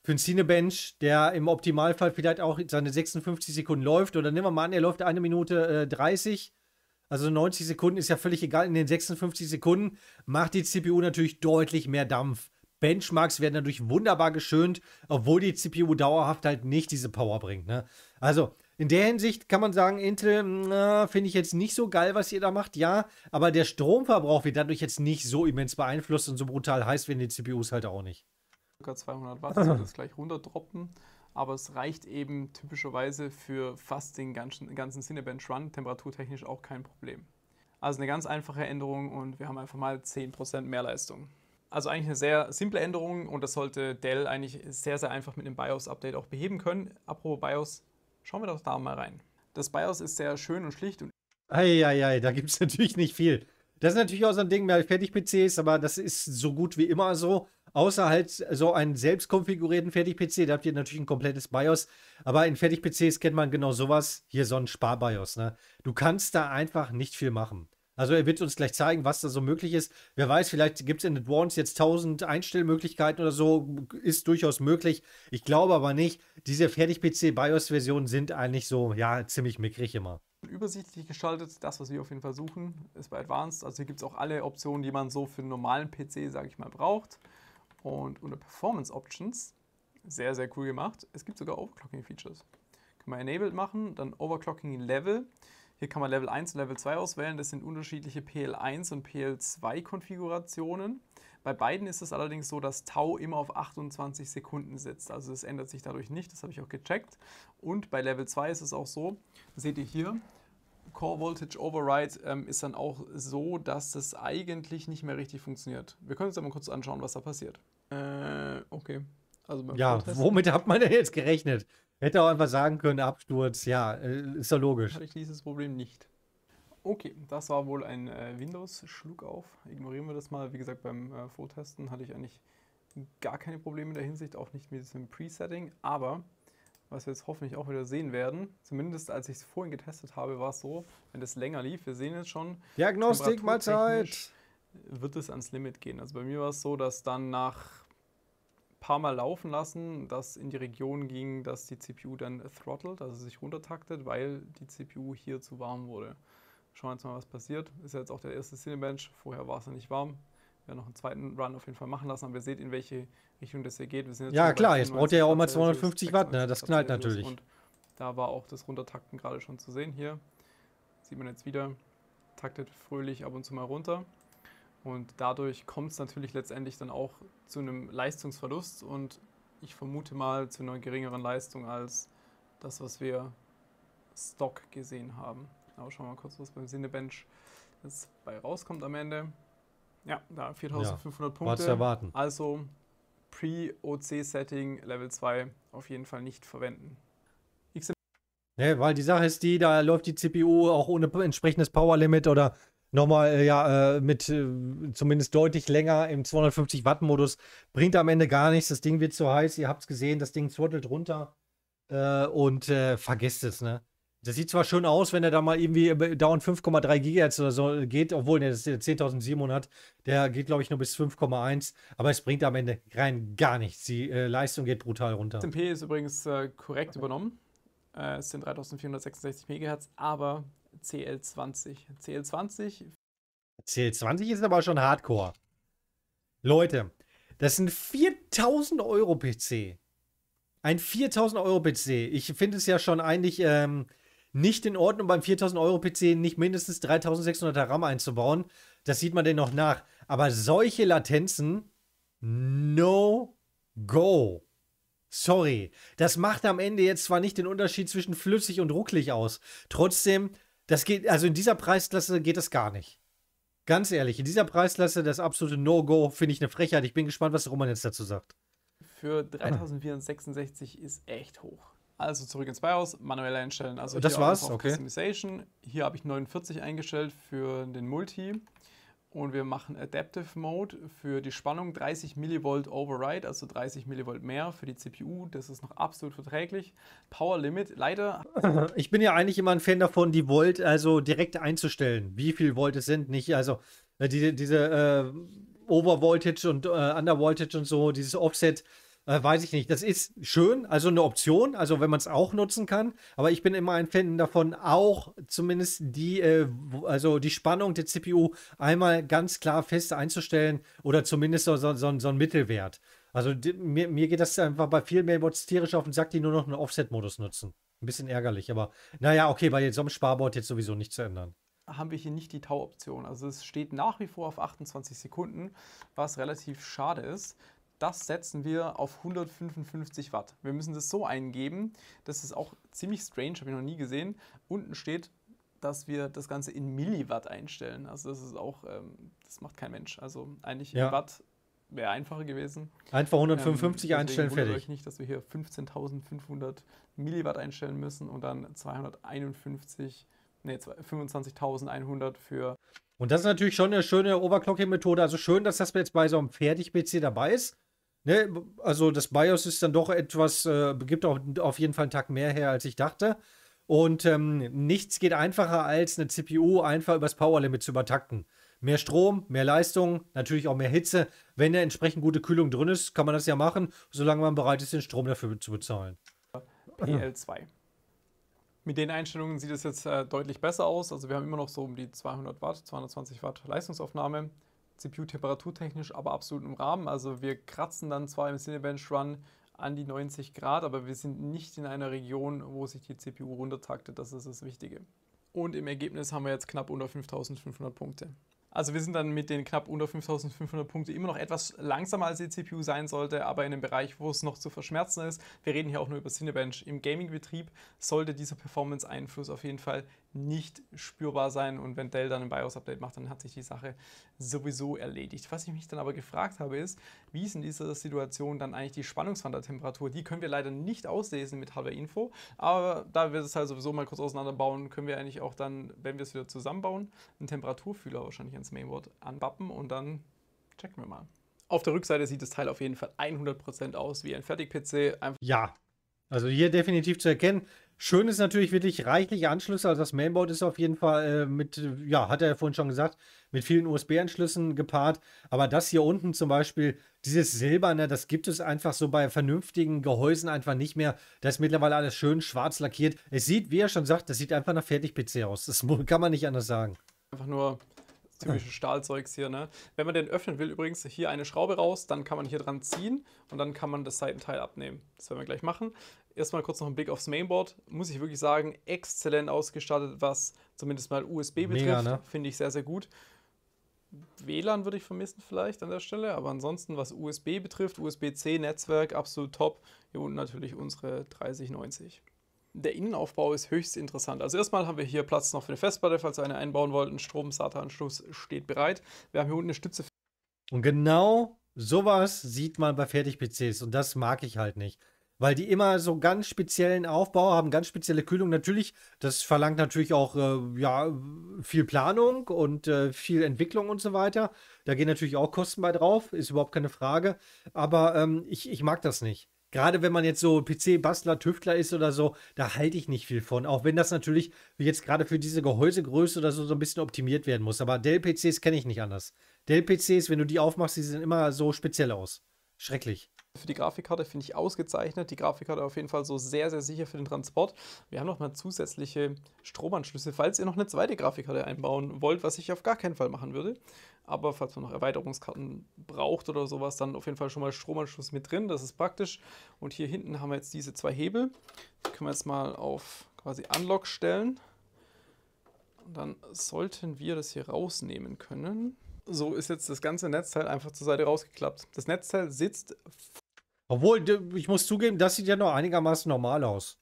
für einen Cinebench, der im Optimalfall vielleicht auch seine 56 Sekunden läuft, oder nehmen wir mal an, er läuft eine Minute äh, 30, also 90 Sekunden ist ja völlig egal. In den 56 Sekunden macht die CPU natürlich deutlich mehr Dampf. Benchmarks werden dadurch wunderbar geschönt, obwohl die CPU dauerhaft halt nicht diese Power bringt. Ne? Also, in der Hinsicht kann man sagen, Intel finde ich jetzt nicht so geil, was ihr da macht, ja, aber der Stromverbrauch wird dadurch jetzt nicht so immens beeinflusst und so brutal heiß werden die CPUs halt auch nicht ca. 200 Watt, das [laughs] wird jetzt gleich runterdroppen. Aber es reicht eben typischerweise für fast den ganzen, ganzen Cinebench Run temperaturtechnisch auch kein Problem. Also eine ganz einfache Änderung und wir haben einfach mal 10% mehr Leistung. Also eigentlich eine sehr simple Änderung und das sollte Dell eigentlich sehr, sehr einfach mit einem BIOS-Update auch beheben können. Apropos BIOS, schauen wir doch da mal rein. Das BIOS ist sehr schön und schlicht und. Eieiei, da gibt es [laughs] natürlich nicht viel. Das ist natürlich auch so ein Ding, mehr Fertig-PCs, aber das ist so gut wie immer so außer halt so einen selbst konfigurierten Fertig-PC. Da habt ihr natürlich ein komplettes BIOS. Aber in Fertig-PCs kennt man genau sowas. Hier so ein Spar-BIOS. Ne? Du kannst da einfach nicht viel machen. Also er wird uns gleich zeigen, was da so möglich ist. Wer weiß, vielleicht gibt es in Advanced jetzt 1000 Einstellmöglichkeiten oder so. Ist durchaus möglich. Ich glaube aber nicht. Diese Fertig-PC-BIOS-Versionen sind eigentlich so, ja, ziemlich mickrig immer. Übersichtlich gestaltet, das, was wir auf jeden Fall suchen, ist bei Advanced. Also hier gibt es auch alle Optionen, die man so für einen normalen PC, sage ich mal, braucht. Und unter Performance Options, sehr, sehr cool gemacht, es gibt sogar Overclocking Features. Kann man Enabled machen, dann Overclocking Level. Hier kann man Level 1 und Level 2 auswählen. Das sind unterschiedliche PL1 und PL2 Konfigurationen. Bei beiden ist es allerdings so, dass Tau immer auf 28 Sekunden sitzt. Also das ändert sich dadurch nicht, das habe ich auch gecheckt. Und bei Level 2 ist es auch so, seht ihr hier, Core Voltage Override ähm, ist dann auch so, dass das eigentlich nicht mehr richtig funktioniert. Wir können uns da mal kurz anschauen, was da passiert. Äh, okay. Also ja, Protest. womit hat man denn jetzt gerechnet? Hätte auch einfach sagen können, Absturz, ja, äh, ist doch logisch. Hatte ich dieses Problem nicht. Okay, das war wohl ein äh, Windows-Schlug auf. Ignorieren wir das mal. Wie gesagt, beim äh, Vortesten hatte ich eigentlich gar keine Probleme in der Hinsicht, auch nicht mit diesem Presetting. Aber was wir jetzt hoffentlich auch wieder sehen werden, zumindest als ich es vorhin getestet habe, war es so, wenn das länger lief, wir sehen jetzt schon. Diagnostik, Mahlzeit! wird es ans Limit gehen. Also bei mir war es so, dass dann nach ein paar Mal laufen lassen, das in die Region ging, dass die CPU dann throttelt, also sich runtertaktet, weil die CPU hier zu warm wurde. Schauen wir jetzt mal, was passiert. Ist ja jetzt auch der erste Cinebench, vorher war es ja nicht warm. Wir werden noch einen zweiten Run auf jeden Fall machen lassen, aber ihr seht, in welche Richtung das hier geht. ja, klar, jetzt braucht ihr ja auch mal 250 Watt, ne? das knallt natürlich. Und da war auch das Runtertakten gerade schon zu sehen hier. Sieht man jetzt wieder, taktet fröhlich ab und zu mal runter. Und dadurch kommt es natürlich letztendlich dann auch zu einem Leistungsverlust und ich vermute mal zu einer geringeren Leistung als das, was wir Stock gesehen haben. Aber schauen wir mal kurz, was beim Sinnebench jetzt bei rauskommt am Ende. Ja, da 4500 ja, Punkte. Zu erwarten. Also Pre-OC-Setting Level 2 auf jeden Fall nicht verwenden. Ne, weil die Sache ist die, da läuft die CPU auch ohne entsprechendes Power Limit oder nochmal äh, ja äh, mit äh, zumindest deutlich länger im 250 Watt Modus bringt am Ende gar nichts. Das Ding wird zu heiß. Ihr habt es gesehen, das Ding zwottelt runter und vergesst es. Ne, das sieht zwar schön aus, wenn er da mal irgendwie dauernd 5,3 GHz oder so geht, obwohl ne, der 10.700 der geht glaube ich nur bis 5,1, aber es bringt am Ende rein gar nichts. Die Leistung geht brutal runter. SMP ist übrigens korrekt übernommen. es sind 3.466 MHz, aber CL20. CL20. CL20 ist aber schon Hardcore. Leute, das sind 4000 Euro PC. Ein 4000 Euro PC. Ich finde es ja schon eigentlich ähm, nicht in Ordnung, beim 4000 Euro PC nicht mindestens 3600er RAM einzubauen. Das sieht man denn noch nach. Aber solche Latenzen, no go. Sorry, das macht am Ende jetzt zwar nicht den Unterschied zwischen flüssig und rucklig aus. Trotzdem, das geht, also in dieser Preisklasse geht das gar nicht. Ganz ehrlich, in dieser Preisklasse das absolute No-Go finde ich eine Frechheit. Ich bin gespannt, was Roman jetzt dazu sagt. Für 3466 ist echt hoch. Also zurück ins BIOS, manuell einstellen. Also das war's, okay. Customization. Hier habe ich 49 eingestellt für den Multi und wir machen Adaptive Mode für die Spannung 30 mV Override, also 30 mV mehr für die CPU. Das ist noch absolut verträglich. Power Limit, leider. [clears throat] Ich bin ja eigentlich immer ein Fan davon, die Volt also direkt einzustellen, wie viel Volt es sind, nicht also äh, die, diese äh, Overvoltage und äh, Undervoltage und so, dieses Offset äh, weiß ich nicht. Das ist schön, also eine Option, also wenn man es auch nutzen kann. Aber ich bin immer ein Fan davon, auch zumindest die, äh, also die Spannung der CPU einmal ganz klar fest einzustellen oder zumindest so, so, so, so einen Mittelwert. Also die, mir, mir geht das einfach bei vielen Mailbots tierisch auf den Sack, die nur noch einen Offset-Modus nutzen. Ein bisschen ärgerlich, aber naja, okay, bei so einem Sparboard jetzt sowieso nicht zu ändern haben wir hier nicht die Tau-Option. Also es steht nach wie vor auf 28 Sekunden, was relativ schade ist, das setzen wir auf 155 Watt. Wir müssen das so eingeben, das ist auch ziemlich strange, habe ich noch nie gesehen. Unten steht, dass wir das Ganze in Milliwatt einstellen. Also das ist auch, ähm, das macht kein Mensch. Also eigentlich ja. in Watt wäre einfacher gewesen. Einfach 155 ähm, einstellen, fertig. Ich Euch nicht, dass wir hier 15.500 Milliwatt einstellen müssen und dann 251, nee, 25.100 für und das ist natürlich schon eine schöne Overclocking-Methode. Also schön, dass das jetzt bei so einem Fertig-PC dabei ist. Ne, also das BIOS ist dann doch etwas, äh, gibt auch auf jeden Fall einen Tag mehr her, als ich dachte. Und ähm, nichts geht einfacher, als eine CPU einfach übers Powerlimit zu übertakten. Mehr Strom, mehr Leistung, natürlich auch mehr Hitze. Wenn da entsprechend gute Kühlung drin ist, kann man das ja machen, solange man bereit ist, den Strom dafür zu bezahlen. PL2. Mit den Einstellungen sieht es jetzt äh, deutlich besser aus. Also wir haben immer noch so um die 200 Watt, 220 Watt Leistungsaufnahme. CPU temperaturtechnisch aber absolut im Rahmen. Also wir kratzen dann zwar im Cinebench Run an die 90 Grad, aber wir sind nicht in einer Region, wo sich die CPU runtertaktet. Das ist das Wichtige. Und im Ergebnis haben wir jetzt knapp unter 5500 Punkte. Also wir sind dann mit den knapp unter 5500 Punkte immer noch etwas langsamer als die CPU sein sollte, aber in einem Bereich, wo es noch zu verschmerzen ist. Wir reden hier auch nur über Cinebench. Im Gaming-Betrieb sollte dieser Performance-Einfluss auf jeden Fall nicht spürbar sein und wenn Dell dann ein BIOS-Update macht, dann hat sich die Sache sowieso erledigt. Was ich mich dann aber gefragt habe, ist, wie ist in dieser Situation dann eigentlich die Spannungswandertemperatur? Die können wir leider nicht auslesen mit Hardware-Info, aber da wir das halt sowieso mal kurz auseinanderbauen, können wir eigentlich auch dann, wenn wir es wieder zusammenbauen, einen Temperaturfühler wahrscheinlich ins Mainboard anbappen und dann checken wir mal. Auf der Rückseite sieht das Teil auf jeden Fall 100% aus wie ein Fertig-PC. Ja, also hier definitiv zu erkennen, Schön ist natürlich wirklich reichlich Anschlüsse. Also das Mainboard ist auf jeden Fall äh, mit, ja, hat er ja vorhin schon gesagt, mit vielen USB-Anschlüssen gepaart. Aber das hier unten zum Beispiel, dieses Silberne, das gibt es einfach so bei vernünftigen Gehäusen einfach nicht mehr. Das ist mittlerweile alles schön schwarz lackiert. Es sieht, wie er schon sagt, das sieht einfach nach Fertig-PC aus. Das kann man nicht anders sagen. Einfach nur typische hm. Stahlzeugs hier. Ne? Wenn man den öffnen will, übrigens hier eine Schraube raus, dann kann man hier dran ziehen und dann kann man das Seitenteil abnehmen. Das werden wir gleich machen. Erstmal kurz noch einen Blick aufs Mainboard. Muss ich wirklich sagen, exzellent ausgestattet, was zumindest mal USB Mega, betrifft. Ne? Finde ich sehr, sehr gut. WLAN würde ich vermissen vielleicht an der Stelle, aber ansonsten, was USB betrifft, USB-C-Netzwerk, absolut top. Hier unten natürlich unsere 3090. Der Innenaufbau ist höchst interessant. Also erstmal haben wir hier Platz noch für eine Festplatte, falls ihr eine einbauen wollt. Ein Strom-SATA-Anschluss steht bereit. Wir haben hier unten eine Stütze. Und genau sowas sieht man bei Fertig-PCs und das mag ich halt nicht weil die immer so ganz speziellen Aufbau haben, ganz spezielle Kühlung. Natürlich, das verlangt natürlich auch äh, ja, viel Planung und äh, viel Entwicklung und so weiter. Da gehen natürlich auch Kosten bei drauf, ist überhaupt keine Frage. Aber ähm, ich, ich mag das nicht. Gerade wenn man jetzt so PC-Bastler, Tüftler ist oder so, da halte ich nicht viel von. Auch wenn das natürlich jetzt gerade für diese Gehäusegröße oder so, so ein bisschen optimiert werden muss. Aber Dell-PCs kenne ich nicht anders. Dell-PCs, wenn du die aufmachst, die sehen immer so speziell aus. Schrecklich für die Grafikkarte finde ich ausgezeichnet. Die Grafikkarte auf jeden Fall so sehr, sehr sicher für den Transport. Wir haben nochmal zusätzliche Stromanschlüsse, falls ihr noch eine zweite Grafikkarte einbauen wollt, was ich auf gar keinen Fall machen würde. Aber falls man noch Erweiterungskarten braucht oder sowas, dann auf jeden Fall schon mal Stromanschluss mit drin. Das ist praktisch. Und hier hinten haben wir jetzt diese zwei Hebel. Die können wir jetzt mal auf quasi Unlock stellen. Und dann sollten wir das hier rausnehmen können so ist jetzt das ganze Netzteil einfach zur Seite rausgeklappt. Das Netzteil sitzt obwohl, ich muss zugeben, das sieht ja noch einigermaßen normal aus.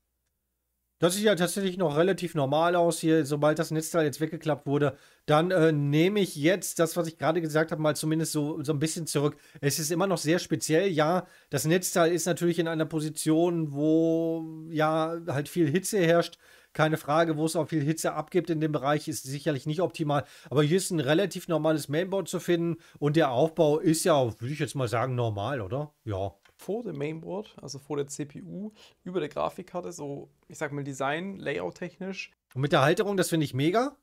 Das sieht ja tatsächlich noch relativ normal aus hier, sobald das Netzteil jetzt weggeklappt wurde. Dann äh, nehme ich jetzt das, was ich gerade gesagt habe, mal zumindest so, so ein bisschen zurück. Es ist immer noch sehr speziell. Ja, das Netzteil ist natürlich in einer Position, wo ja halt viel Hitze herrscht. Keine Frage, wo es auch viel Hitze abgibt in dem Bereich, ist sicherlich nicht optimal. Aber hier ist ein relativ normales Mainboard zu finden und der Aufbau ist ja, würde ich jetzt mal sagen, normal, oder? Ja vor dem Mainboard, also vor der CPU, über der Grafikkarte, so, ich sag mal, Design, Layout technisch. Und mit der Halterung, das finde ich mega.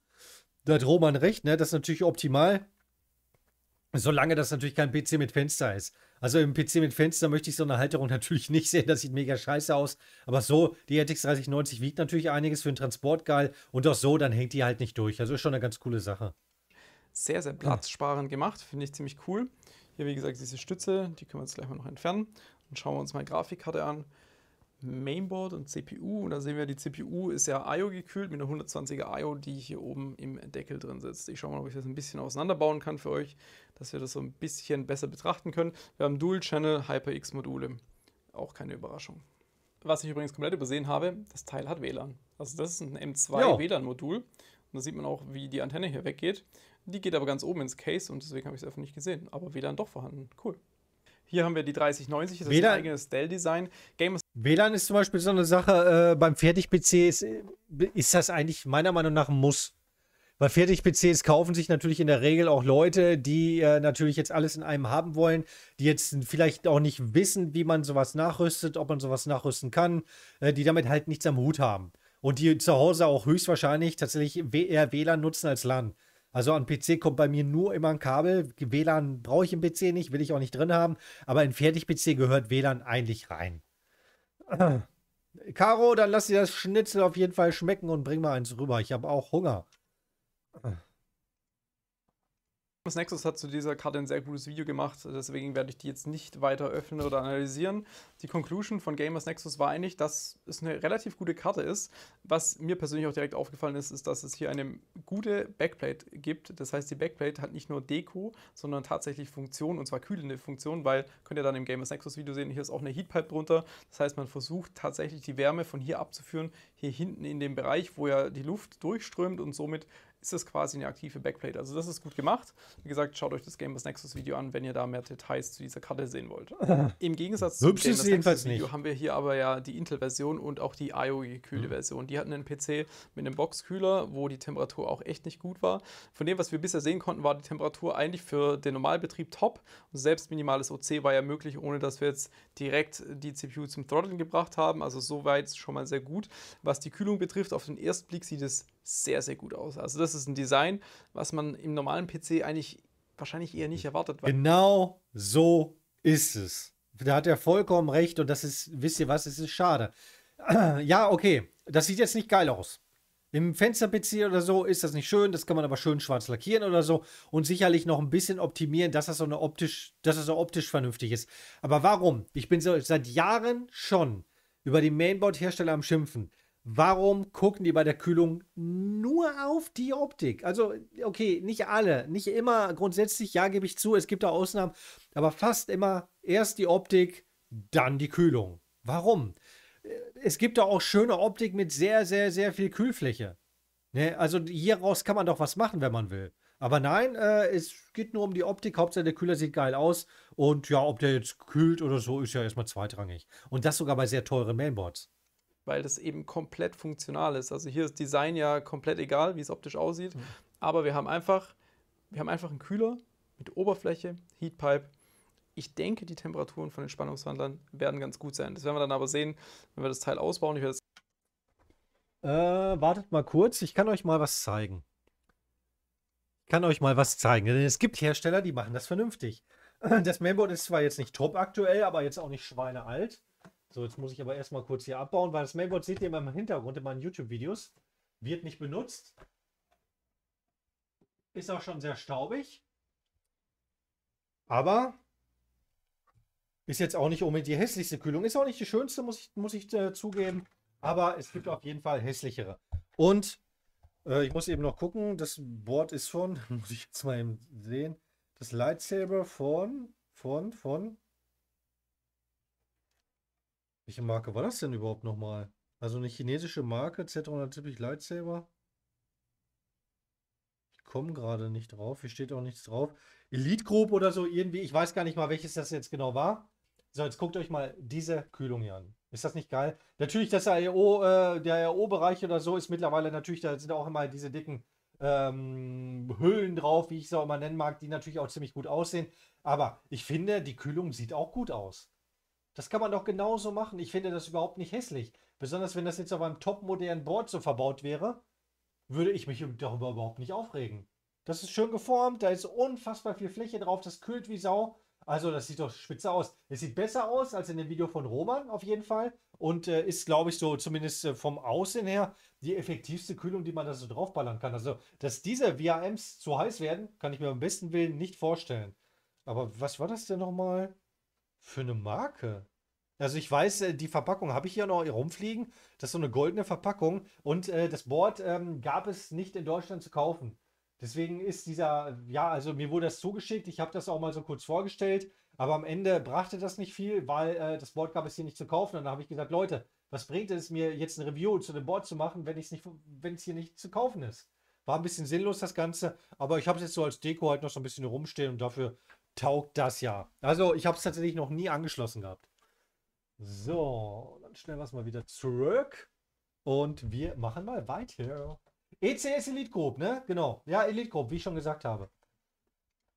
Da hat Roman recht, ne? Das ist natürlich optimal. Solange das natürlich kein PC mit Fenster ist. Also im PC mit Fenster möchte ich so eine Halterung [laughs] natürlich nicht sehen. Das sieht mega scheiße aus. Aber so, die RTX 3090 wiegt natürlich einiges für den Transport geil. Und auch so, dann hängt die halt nicht durch. Also ist schon eine ganz coole Sache. Sehr, sehr platzsparend gemacht. Finde ich ziemlich cool. Hier, wie gesagt, diese Stütze, die können wir jetzt gleich mal noch entfernen. Und schauen wir uns mal Grafikkarte an. Mainboard und CPU. Und da sehen wir, die CPU ist ja IO gekühlt mit einer 120er IO, die hier oben im Deckel drin sitzt. Ich schaue mal, ob ich das ein bisschen auseinanderbauen kann für euch, dass wir das so ein bisschen besser betrachten können. Wir haben Dual-Channel HyperX-Module. Auch keine Überraschung. Was ich übrigens komplett übersehen habe, das Teil hat WLAN. Also das ist ein M2 WLAN-Modul. Und da sieht man auch, wie die Antenne hier weggeht. Die geht aber ganz oben ins Case und deswegen habe ich es einfach nicht gesehen. Aber WLAN doch vorhanden. Cool. Hier haben wir die 3090, das WLAN, ist ein eigenes Dell-Design. WLAN ist zum Beispiel so eine Sache, äh, beim Fertig-PC ist, äh, ist das eigentlich meiner Meinung nach ein Muss. Weil Fertig-PCs kaufen sich natürlich in der Regel auch Leute, die äh, natürlich jetzt alles in einem haben wollen, die jetzt vielleicht auch nicht wissen, wie man sowas nachrüstet, ob man sowas nachrüsten kann, äh, die damit halt nichts am Hut haben. Und die zu Hause auch höchstwahrscheinlich tatsächlich eher WLAN nutzen als LAN. Also an PC kommt bei mir nur immer ein Kabel. WLAN brauche ich im PC nicht, will ich auch nicht drin haben. Aber in Fertig-PC gehört WLAN eigentlich rein. Caro, dann lass dir das Schnitzel auf jeden Fall schmecken und bring mal eins rüber. Ich habe auch Hunger. Das Nexus hat zu dieser Karte ein sehr gutes Video gemacht, deswegen werde ich die jetzt nicht weiter öffnen oder analysieren. Die Conclusion von Gamers Nexus war eigentlich, dass es eine relativ gute Karte ist. Was mir persönlich auch direkt aufgefallen ist, ist, dass es hier eine gute Backplate gibt. Das heißt, die Backplate hat nicht nur Deko, sondern tatsächlich Funktion, und zwar kühlende Funktion, weil, könnt ihr dann im Gamers Nexus Video sehen, hier ist auch eine Heatpipe drunter. Das heißt, man versucht tatsächlich die Wärme von hier abzuführen, hier hinten in dem Bereich, wo ja die Luft durchströmt und somit ist das quasi eine aktive Backplate. Also das ist gut gemacht. Wie gesagt, schaut euch das Game das Nexus Video an, wenn ihr da mehr Details zu dieser Karte sehen wollt. [laughs] Im Gegensatz zum Game das Nexus Video haben wir hier aber ja die Intel-Version und auch die IOE-gekühlte mhm. Version. Die hatten einen PC mit einem Boxkühler, wo die Temperatur auch echt nicht gut war. Von dem, was wir bisher sehen konnten, war die Temperatur eigentlich für den Normalbetrieb top. Und selbst minimales OC war ja möglich, ohne dass wir jetzt direkt die CPU zum Throttle gebracht haben. Also soweit schon mal sehr gut. Was die Kühlung betrifft, auf den ersten Blick sieht es sehr, sehr gut aus. Also das ist ein Design, was man im normalen PC eigentlich wahrscheinlich eher nicht erwartet. Genau so ist es. Da hat er vollkommen recht und das ist, wisst ihr was, es ist schade. [clears throat] ja, okay, das sieht jetzt nicht geil aus. Im Fenster-PC oder so ist das nicht schön, das kann man aber schön schwarz lackieren oder so und sicherlich noch ein bisschen optimieren, dass das so, eine optisch, dass das so optisch vernünftig ist. Aber warum? Ich bin so, seit Jahren schon über die Mainboard-Hersteller am Schimpfen. Warum gucken die bei der Kühlung nur auf die Optik? Also, okay, nicht alle, nicht immer grundsätzlich, ja, gebe ich zu, es gibt da Ausnahmen, aber fast immer erst die Optik, dann die Kühlung. Warum? Äh, es gibt da auch schöne Optik mit sehr, sehr, sehr viel Kühlfläche. Ne? Also hieraus kann man doch was machen, wenn man will. Aber nein, äh, es geht nur um die Optik. Hauptsache der Kühler sieht geil aus. Und ja, ob der jetzt kühlt oder so, ist ja erstmal zweitrangig. Und das sogar bei sehr teuren Mainboards weil das eben komplett funktional ist. Also hier ist Design ja komplett egal, wie es optisch aussieht, mhm. aber wir haben einfach, wir haben einfach einen Kühler mit Oberfläche, Heatpipe. Ich denke, die Temperaturen von den Spannungswandlern werden ganz gut sein. Das werden wir dann aber sehen, wenn wir das Teil ausbauen. Ich werde das äh, wartet mal kurz, ich kann euch mal was zeigen. Ich kann euch mal was zeigen, denn es gibt Hersteller, die machen das vernünftig. [clears throat] Das Mainboard ist zwar jetzt nicht top aktuell, aber jetzt auch nicht schweinealt. So, jetzt muss ich aber erstmal kurz hier abbauen, weil das Mainboard seht ihr im Hintergrund in meinen YouTube-Videos. Wird nicht benutzt. Ist auch schon sehr staubig. Aber ist jetzt auch nicht unbedingt die hässlichste Kühlung. Ist auch nicht die schönste, muss ich, muss ich äh, zugeben. Aber es gibt auf jeden Fall hässlichere. Und äh, ich muss eben noch gucken, das Board ist von, [laughs] muss ich jetzt mal eben sehen, das Lightsaber von, von, von welche Marke war das denn überhaupt nochmal? Also eine chinesische Marke, Z170 Lightsaber. Ich komme gerade nicht drauf. Hier steht auch nichts drauf. Elite Group oder so irgendwie. Ich weiß gar nicht mal, welches das jetzt genau war. So, jetzt guckt euch mal diese Kühlung hier an. Ist das nicht geil? Natürlich, das RO, e äh, der RO-Bereich e oder so ist mittlerweile natürlich, da sind auch immer diese dicken ähm, Höhlen drauf, wie ich es auch immer nennen mag, die natürlich auch ziemlich gut aussehen. Aber ich finde, die Kühlung sieht auch gut aus. Das kann man doch genauso machen. Ich finde das überhaupt nicht hässlich. Besonders wenn das jetzt auf einem topmodernen Board so verbaut wäre, würde ich mich darüber überhaupt nicht aufregen. Das ist schön geformt, da ist unfassbar viel Fläche drauf, das kühlt wie Sau. Also, das sieht doch spitze aus. Es sieht besser aus als in dem Video von Roman auf jeden Fall. Und äh, ist, glaube ich, so zumindest äh, vom Aussehen her die effektivste Kühlung, die man da so draufballern kann. Also, dass diese VRMs zu heiß werden, kann ich mir am besten Willen nicht vorstellen. Aber was war das denn nochmal? Für eine Marke? Also ich weiß, äh, die Verpackung habe ich hier noch rumfliegen. Das ist so eine goldene Verpackung. Und äh, das Board ähm, gab es nicht in Deutschland zu kaufen. Deswegen ist dieser, ja, also mir wurde das zugeschickt. Ich habe das auch mal so kurz vorgestellt. Aber am Ende brachte das nicht viel, weil äh, das Board gab es hier nicht zu kaufen. Und da habe ich gesagt, Leute, was bringt es mir, jetzt ein Review zu dem Board zu machen, wenn es hier nicht zu kaufen ist? War ein bisschen sinnlos, das Ganze. Aber ich habe es jetzt so als Deko halt noch so ein bisschen rumstehen. Und dafür taugt das ja. Also, ich habe es tatsächlich noch nie angeschlossen gehabt. So, dann schnell was mal wieder zurück. Und wir machen mal weiter. ECS Elite Group, ne? Genau. Ja, Elite Group, wie ich schon gesagt habe.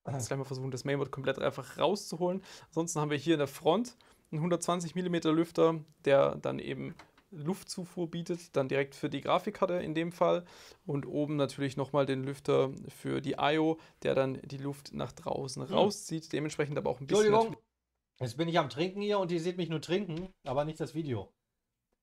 Jetzt gleich mal versuchen, das Mainboard komplett einfach rauszuholen. Ansonsten haben wir hier in der Front einen 120 mm Lüfter, der dann eben Luftzufuhr bietet, dann direkt für die Grafikkarte in dem Fall und oben natürlich nochmal den Lüfter für die IO, der dann die Luft nach draußen mhm. rauszieht, dementsprechend aber auch ein bisschen... Entschuldigung, jetzt bin ich am Trinken hier und ihr seht mich nur trinken, aber nicht das Video.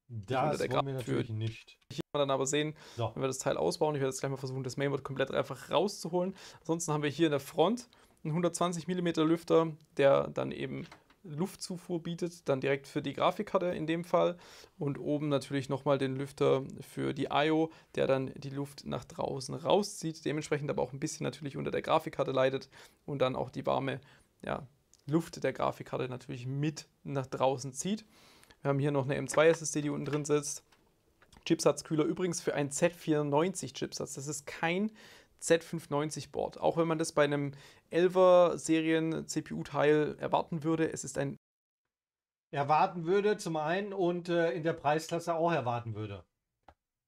Das wollen wir natürlich nicht. Hier kann man dann aber sehen, so. wenn wir das Teil ausbauen, ich werde jetzt gleich mal versuchen, das Mainboard komplett einfach rauszuholen. Ansonsten haben wir hier in der Front einen 120 mm Lüfter, der dann eben Luftzufuhr bietet, dann direkt für die Grafikkarte in dem Fall und oben natürlich nochmal den Lüfter für die I.O., der dann die Luft nach draußen rauszieht, dementsprechend aber auch ein bisschen natürlich unter der Grafikkarte leidet und dann auch die warme ja, Luft der Grafikkarte natürlich mit nach draußen zieht. Wir haben hier noch eine M2 SSD, die unten drin sitzt. Chipsatzkühler übrigens für einen Z94 Chipsatz. Das ist kein Z590 Board. Auch wenn man das bei einem 11er Serien CPU-Teil erwarten würde, es ist ein erwarten würde zum einen und äh, in der Preisklasse auch erwarten würde.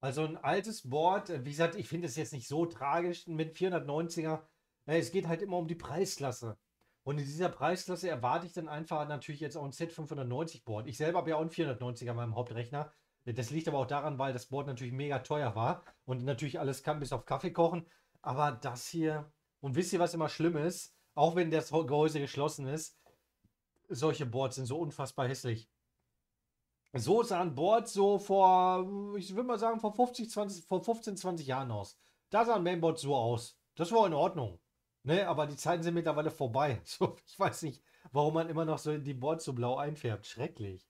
Also ein altes Board, wie gesagt, ich finde es jetzt nicht so tragisch mit 490er. Äh, es geht halt immer um die Preisklasse. Und in dieser Preisklasse erwarte ich dann einfach natürlich jetzt auch ein Z590 Board. Ich selber habe ja auch ein 490er an meinem Hauptrechner. Das liegt aber auch daran, weil das Board natürlich mega teuer war und natürlich alles kann bis auf Kaffee kochen. Aber das hier, und wisst ihr, was immer schlimm ist? Auch wenn das Gehäuse geschlossen ist, solche Boards sind so unfassbar hässlich. So sahen Boards so vor, ich würde mal sagen, vor, 50, 20, vor 15, 20 Jahren aus. Da sahen Mainboards so aus. Das war in Ordnung. Ne, aber die Zeiten sind mittlerweile vorbei. [laughs] So, ich weiß nicht, warum man immer noch so die Boards so blau einfärbt. Schrecklich.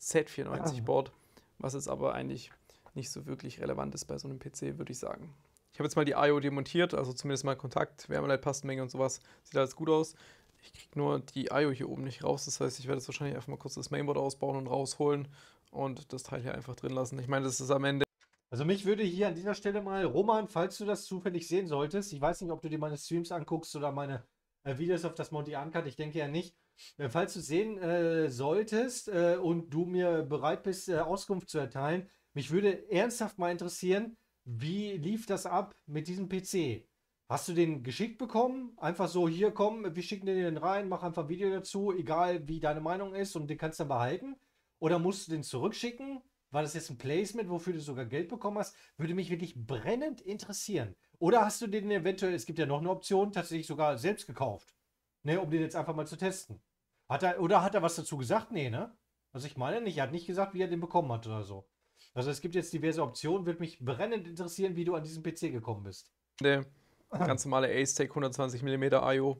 Z94-Board, was jetzt aber eigentlich nicht so wirklich relevant ist bei so einem PC, würde ich sagen. Ich habe jetzt mal die IO demontiert, also zumindest mal Kontakt, Wärmeleitpastenmenge und sowas. Sieht alles gut aus. Ich kriege nur die IO hier oben nicht raus. Das heißt, ich werde jetzt wahrscheinlich einfach mal kurz das Mainboard ausbauen und rausholen und das Teil hier einfach drin lassen. Ich meine, das ist am Ende. Also mich würde hier an dieser Stelle mal, Roman, falls du das zufällig sehen solltest, ich weiß nicht, ob du dir meine Streams anguckst oder meine äh, Videos auf das Monty Uncut, ich denke ja nicht. Äh, falls du sehen äh, solltest äh, und du mir bereit bist, äh, Auskunft zu erteilen, mich würde ernsthaft mal interessieren, wie lief das ab mit diesem PC? Hast du den geschickt bekommen? Einfach so, hier komm, wir schicken dir den rein, mach einfach ein Video dazu, egal wie deine Meinung ist und den kannst du dann behalten. Oder musst du den zurückschicken? War das jetzt ein Placement, wofür du sogar Geld bekommen hast? Würde mich wirklich brennend interessieren. Oder hast du den eventuell, es gibt ja noch eine Option, tatsächlich sogar selbst gekauft? Ne, um den jetzt einfach mal zu testen. Hat er, oder hat er was dazu gesagt? Nee, ne? Also ich meine nicht, er hat nicht gesagt, wie er den bekommen hat oder so. Also es gibt jetzt diverse Optionen. Würde mich brennend interessieren, wie du an diesen PC gekommen bist. Nee. [clears throat] Ganz normale Ace-Tech 120 mm IO.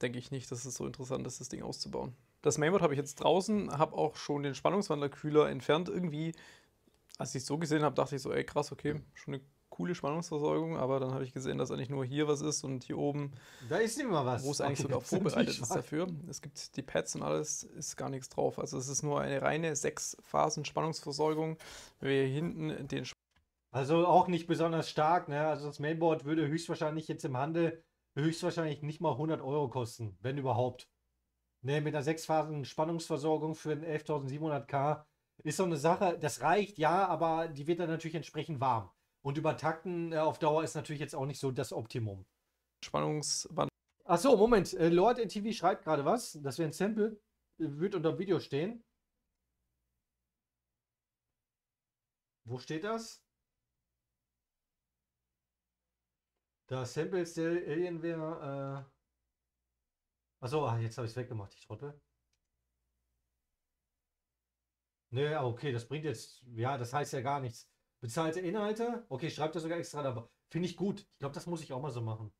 Denke ich nicht, dass es so interessant ist, das Ding auszubauen. Das Mainboard habe ich jetzt draußen, habe auch schon den Spannungswandlerkühler entfernt. Irgendwie, als ich es so gesehen habe, dachte ich so, ey krass, okay, schon eine coole Spannungsversorgung, aber dann habe ich gesehen, dass eigentlich nur hier was ist und hier oben. Da ist immer was. Wo es eigentlich okay, sogar [laughs] vorbereitet ist dafür. Es gibt die Pads und alles, ist gar nichts drauf. Also es ist nur eine reine sechs Phasen Spannungsversorgung. Wenn wir hier hinten den. Also auch nicht besonders stark, ne? Also das Mainboard würde höchstwahrscheinlich jetzt im Handel höchstwahrscheinlich nicht mal 100 Euro kosten, wenn überhaupt. Ne, mit einer sechs Phasen Spannungsversorgung für einen 11.700 K ist so eine Sache, das reicht, ja, aber die wird dann natürlich entsprechend warm. Und übertakten äh, auf Dauer ist natürlich jetzt auch nicht so das Optimum. Spannungsband. Achso, Moment. Äh, Lord NTV schreibt gerade was. Das wäre ein Sample. Äh, wird unter dem Video stehen. Wo steht das? Da Samples der Alienware. Äh... Achso, ah, jetzt habe ich es weggemacht, ich Trottel. Nö, nee, okay, das bringt jetzt. Ja, das heißt ja gar nichts. Bezahlte Inhalte, okay, schreibt er sogar extra dabei. Finde ich gut. Ich glaube, das muss ich auch mal so machen.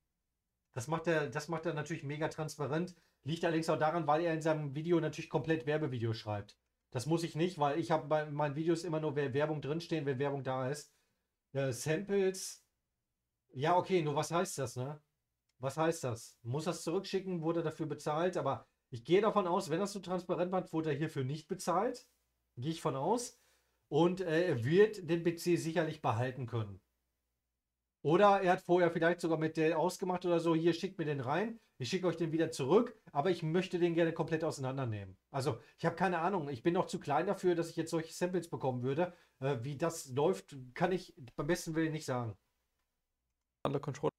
Das macht er, das macht er natürlich mega transparent. Liegt allerdings auch daran, weil er in seinem Video natürlich komplett Werbevideo schreibt. Das muss ich nicht, weil ich habe bei meinen Videos immer nur Werbung drinstehen, wenn Werbung da ist. Äh, Samples. Ja, okay, nur was heißt das, ne? Was heißt das? Muss das zurückschicken? Wurde dafür bezahlt? Aber ich gehe davon aus, wenn das so transparent macht, wurde er hierfür nicht bezahlt. Gehe ich von aus. Und äh, er wird den PC sicherlich behalten können. Oder er hat vorher vielleicht sogar mit Dell ausgemacht oder so, hier schickt mir den rein, ich schicke euch den wieder zurück, aber ich möchte den gerne komplett auseinandernehmen. Also ich habe keine Ahnung, ich bin noch zu klein dafür, dass ich jetzt solche Samples bekommen würde. Äh, wie das läuft, kann ich beim besten Willen nicht sagen. Alle Controller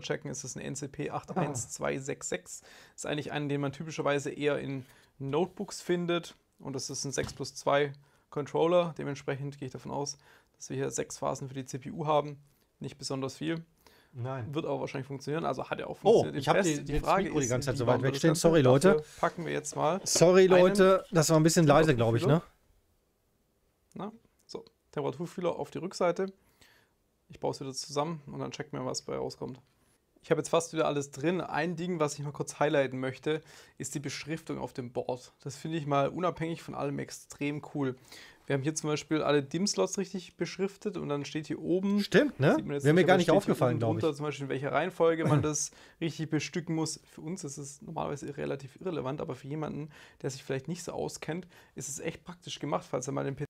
checken ist das ein NCP 81266. [laughs] Ist eigentlich einen, den man typischerweise eher in Notebooks findet. Und das ist ein 6 plus 2 Controller. Dementsprechend gehe ich davon aus, dass wir hier sechs Phasen für die CPU haben. Nicht besonders viel. Nein. Wird aber wahrscheinlich funktionieren. Also hat er auch oh, funktioniert. Oh, ich habe die, die Frage Mikro die ganze Zeit so weit wegstehen. Sorry, Leute. Dafür packen wir jetzt mal. Sorry, Leute. Das war ein bisschen leise, glaube ich, ne? Na, so. Temperaturfühler auf die Rückseite. Ich baue es wieder zusammen und dann checken wir, was bei rauskommt. Ich habe jetzt fast wieder alles drin. Ein Ding, was ich mal kurz highlighten möchte, ist die Beschriftung auf dem Board. Das finde ich mal unabhängig von allem extrem cool. Wir haben hier zum Beispiel alle DIM-Slots richtig beschriftet und dann steht hier oben. Stimmt, ne? Sieht man Wäre mir gar nicht aufgefallen, glaube ich. Zum Beispiel, in welcher Reihenfolge man [laughs] das richtig bestücken muss. Für uns ist es normalerweise relativ irrelevant, aber für jemanden, der sich vielleicht nicht so auskennt, ist es echt praktisch gemacht, falls er mal den PC.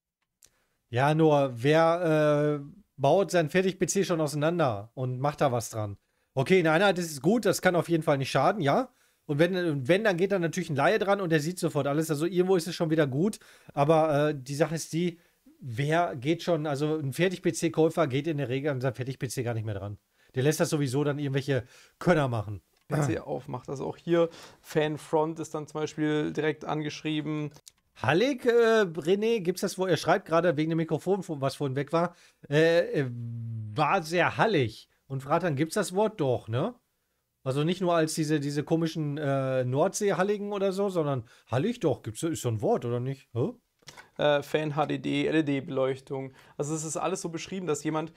Ja, nur, wer äh, baut sein Fertig-PC schon auseinander und macht da was dran? Okay, nein, nein, das ist gut, das kann auf jeden Fall nicht schaden, ja. Und wenn, wenn, dann geht dann natürlich ein Laie dran und der sieht sofort alles. Also irgendwo ist es schon wieder gut. Aber äh, die Sache ist die, wer geht schon, also ein Fertig-PC-Käufer geht in der Regel an seinem Fertig-PC gar nicht mehr dran. Der lässt das sowieso dann irgendwelche Könner machen. PC aufmacht. Also auch hier Fanfront ist dann zum Beispiel direkt angeschrieben. Hallig, äh, René, gibt's das, wo er schreibt gerade wegen dem Mikrofon, was vorhin weg war, äh, äh war sehr hallig und fragt dann, gibt es das Wort doch, ne? Also nicht nur als diese, diese komischen äh, Nordsee-Halligen oder so, sondern Hallig doch, gibt's, ist so ein Wort, oder nicht? Hä? Äh, Fan-HDD, LED-Beleuchtung. Also es ist alles so beschrieben, dass jemand,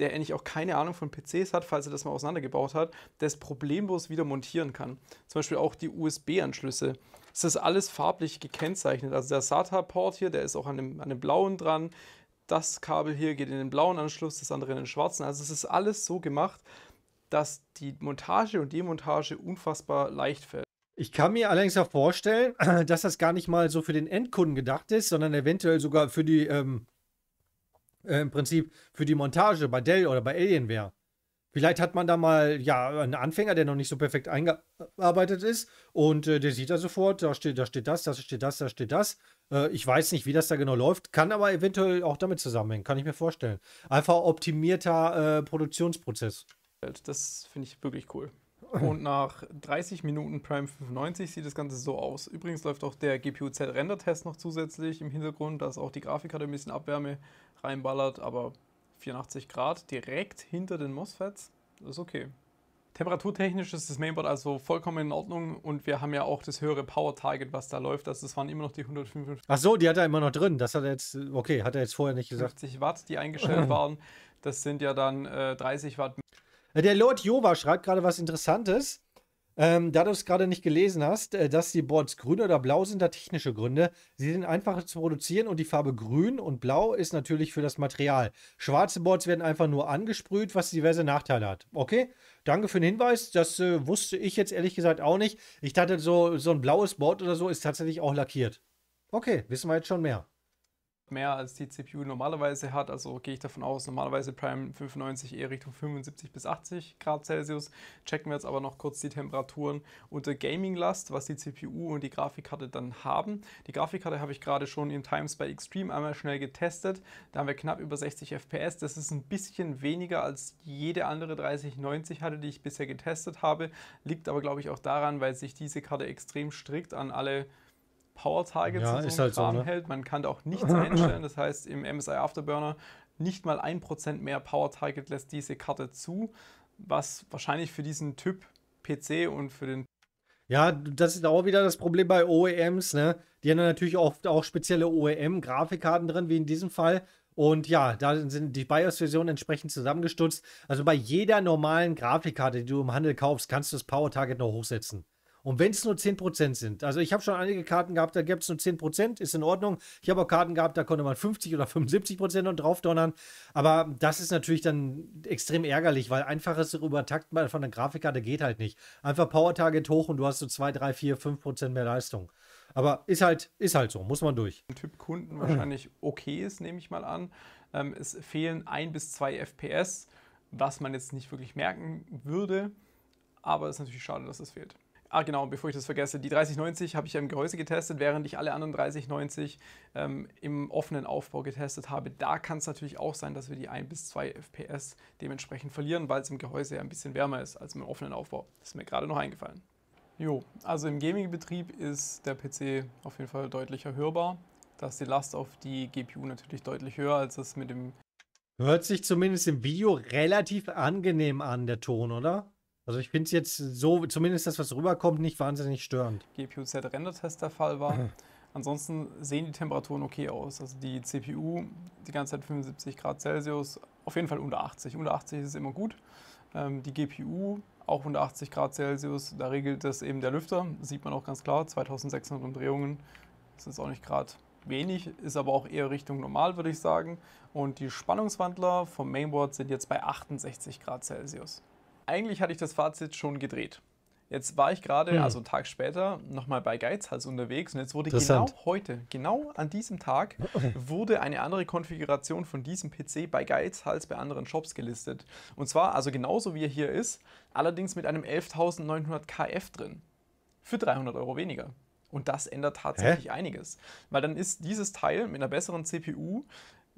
der eigentlich auch keine Ahnung von PCs hat, falls er das mal auseinandergebaut hat, das problemlos wieder montieren kann. Zum Beispiel auch die USB-Anschlüsse. Es ist alles farblich gekennzeichnet. Also der SATA-Port hier, der ist auch an dem, an dem blauen dran das Kabel hier geht in den blauen Anschluss, das andere in den schwarzen. Also es ist alles so gemacht, dass die Montage und Demontage unfassbar leicht fällt. Ich kann mir allerdings auch vorstellen, [clears throat] dass das gar nicht mal so für den Endkunden gedacht ist, sondern eventuell sogar für die, ähm, äh, im Prinzip für die Montage bei Dell oder bei Alienware. Vielleicht hat man da mal ja einen Anfänger, der noch nicht so perfekt eingearbeitet ist und äh, der sieht da sofort, da steht, da steht das, da steht das, da steht das. Äh, ich weiß nicht, wie das da genau läuft, kann aber eventuell auch damit zusammenhängen, kann ich mir vorstellen. Einfach optimierter äh, Produktionsprozess. Das finde ich wirklich cool. Und nach 30 Minuten Prime 95 sieht das Ganze so aus. Übrigens läuft auch der gpu z render test noch zusätzlich im Hintergrund, dass auch die Grafikkarte ein bisschen Abwärme reinballert, aber 84 Grad direkt hinter den MOSFETs. Das ist okay. Temperaturtechnisch ist das Mainboard also vollkommen in Ordnung und wir haben ja auch das höhere Power Target, was da läuft. das waren immer noch die 155. Ach so, die hat er immer noch drin. Das hat er jetzt, okay, hat er jetzt vorher nicht gesagt. 50 Watt, die eingestellt [laughs] waren. Das sind ja dann äh, 30 Watt. Äh, der Lord Jova schreibt gerade was Interessantes. Ähm, da du es gerade nicht gelesen hast, äh, dass die Boards grün oder blau sind, hat technische Gründe. Sie sind einfacher zu produzieren und die Farbe grün und blau ist natürlich für das Material. Schwarze Boards werden einfach nur angesprüht, was diverse Nachteile hat. Okay, danke für den Hinweis. Das äh, wusste ich jetzt ehrlich gesagt auch nicht. Ich dachte, so, so ein blaues Board oder so ist tatsächlich auch lackiert. Okay, wissen wir jetzt schon mehr mehr als die CPU normalerweise hat. Also gehe ich davon aus, normalerweise Prime 95 eher Richtung 75 bis 80 Grad Celsius. Checken wir jetzt aber noch kurz die Temperaturen unter Gaming-Last, was die CPU und die Grafikkarte dann haben. Die Grafikkarte habe ich gerade schon in Times by Extreme einmal schnell getestet. Da haben wir knapp über 60 FPS. Das ist ein bisschen weniger als jede andere 3090 hatte, die ich bisher getestet habe. Liegt aber, glaube ich, auch daran, weil sich diese Karte extrem strikt an alle Power Targets ja, und so halt Kram so, ne? hält. Man kann da auch nichts einstellen. Das heißt, im MSI Afterburner nicht mal 1% mehr Power Target lässt diese Karte zu, was wahrscheinlich für diesen Typ PC und für den ja, das ist auch wieder das Problem bei OEMs, ne? Die haben natürlich oft auch spezielle OEM-Grafikkarten drin, wie in diesem Fall. Und ja, da sind die BIOS-Versionen entsprechend zusammengestutzt. Also bei jeder normalen Grafikkarte, die du im Handel kaufst, kannst du das Power-Target noch hochsetzen. Und wenn es nur 10% sind, also ich habe schon einige Karten gehabt, da gibt es nur 10%, ist in Ordnung. Ich habe auch Karten gehabt, da konnte man 50 oder 75% und donnern. Aber das ist natürlich dann extrem ärgerlich, weil einfaches Übertakt von der Grafikkarte geht halt nicht. Einfach Power Target hoch und du hast so 2, 3, 4, 5% mehr Leistung. Aber ist halt, ist halt so, muss man durch. Ein Typ Kunden wahrscheinlich okay ist, nehme ich mal an. Ähm, es fehlen ein bis zwei FPS, was man jetzt nicht wirklich merken würde. Aber es ist natürlich schade, dass es fehlt. Ah, genau, bevor ich das vergesse, die 3090 habe ich ja im Gehäuse getestet, während ich alle anderen 3090 ähm, im offenen Aufbau getestet habe. Da kann es natürlich auch sein, dass wir die 1 bis 2 FPS dementsprechend verlieren, weil es im Gehäuse ja ein bisschen wärmer ist als im offenen Aufbau. Das ist mir gerade noch eingefallen. Jo, also im Gaming-Betrieb ist der PC auf jeden Fall deutlicher hörbar. Da ist die Last auf die GPU natürlich deutlich höher, als das mit dem. Hört sich zumindest im Video relativ angenehm an, der Ton, oder? Also ich finde es jetzt so, zumindest das, was rüberkommt, nicht wahnsinnig störend. gpu z render test der fall war. [clears throat] Ansonsten sehen die Temperaturen okay aus. Also die CPU die ganze Zeit 75 Grad Celsius, auf jeden Fall unter 80. Unter 80 ist immer gut. Ähm, die GPU auch unter 80 Grad Celsius, da regelt das eben der Lüfter. Das sieht man auch ganz klar, 2600 Umdrehungen. Das ist auch nicht gerade wenig, ist aber auch eher Richtung normal, würde ich sagen. Und die Spannungswandler vom Mainboard sind jetzt bei 68 Grad Celsius. Eigentlich hatte ich das Fazit schon gedreht. Jetzt war ich gerade, hm. also einen Tag später, nochmal bei Geizhals unterwegs und jetzt wurde genau heute, genau an diesem Tag, wurde eine andere Konfiguration von diesem PC bei Geizhals bei anderen Shops gelistet. Und zwar also genauso wie er hier ist, allerdings mit einem 11.900 KF drin. Für 300 Euro weniger. Und das ändert tatsächlich Hä? einiges. Weil dann ist dieses Teil mit einer besseren CPU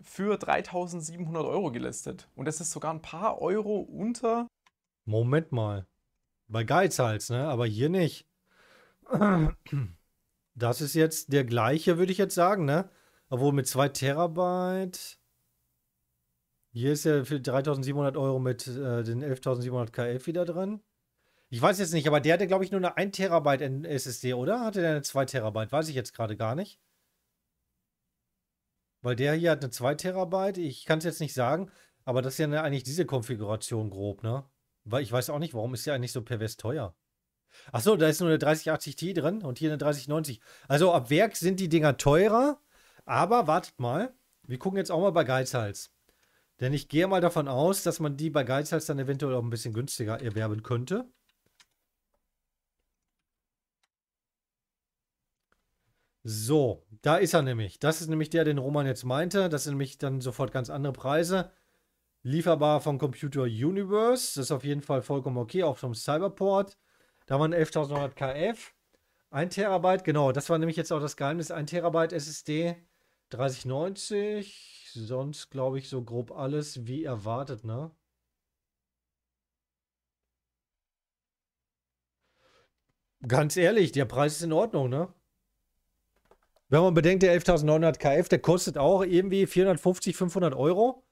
für 3.700 Euro gelistet. Und das ist sogar ein paar Euro unter Moment mal. Bei Geizhals, ne? Aber hier nicht. Das ist jetzt der gleiche, würde ich jetzt sagen, ne? Obwohl mit 2 Terabyte. Hier ist ja für 3700 Euro mit äh, den 11.700 KF wieder drin. Ich weiß jetzt nicht, aber der hatte, glaube ich, nur eine 1 Terabyte SSD, oder? Hatte der eine 2 Terabyte? Weiß ich jetzt gerade gar nicht. Weil der hier hat eine 2 Terabyte. Ich kann es jetzt nicht sagen, aber das ist ja eine, eigentlich diese Konfiguration grob, ne? Weil ich weiß auch nicht, warum ist ja eigentlich so pervers teuer. Achso, da ist nur eine 3080 Ti drin und hier eine 3090. Also ab Werk sind die Dinger teurer, aber wartet mal, wir gucken jetzt auch mal bei Geizhals. Denn ich gehe mal davon aus, dass man die bei Geizhals dann eventuell auch ein bisschen günstiger erwerben könnte. So, da ist er nämlich. Das ist nämlich der, den Roman jetzt meinte. Das sind nämlich dann sofort ganz andere Preise. Lieferbar von Computer Universe. Das ist auf jeden Fall vollkommen okay, auch vom Cyberport. Da waren 11.900 KF. 1 Terabyte, genau, das war nämlich jetzt auch das Geheimnis. 1 Terabyte SSD 3090. Sonst glaube ich so grob alles wie erwartet, ne? Ganz ehrlich, der Preis ist in Ordnung, ne? Wenn man bedenkt, der 11.900 KF, der kostet auch irgendwie 450, 500 Euro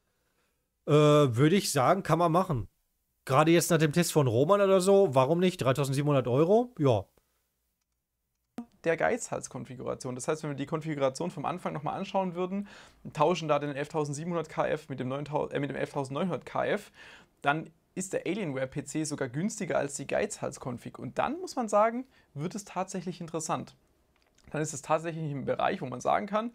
äh, würde ich sagen, kann man machen. Gerade jetzt nach dem Test von Roman oder so, warum nicht? 3700 Euro? Ja. Der Geizhalskonfiguration. Das heißt, wenn wir die Konfiguration vom Anfang nochmal anschauen würden, tauschen da den 11.700 KF mit dem, äh, dem 11.900 KF, dann ist der Alienware PC sogar günstiger als die Geizhalskonfig. Und dann muss man sagen, wird es tatsächlich interessant. Dann ist es tatsächlich ein Bereich, wo man sagen kann,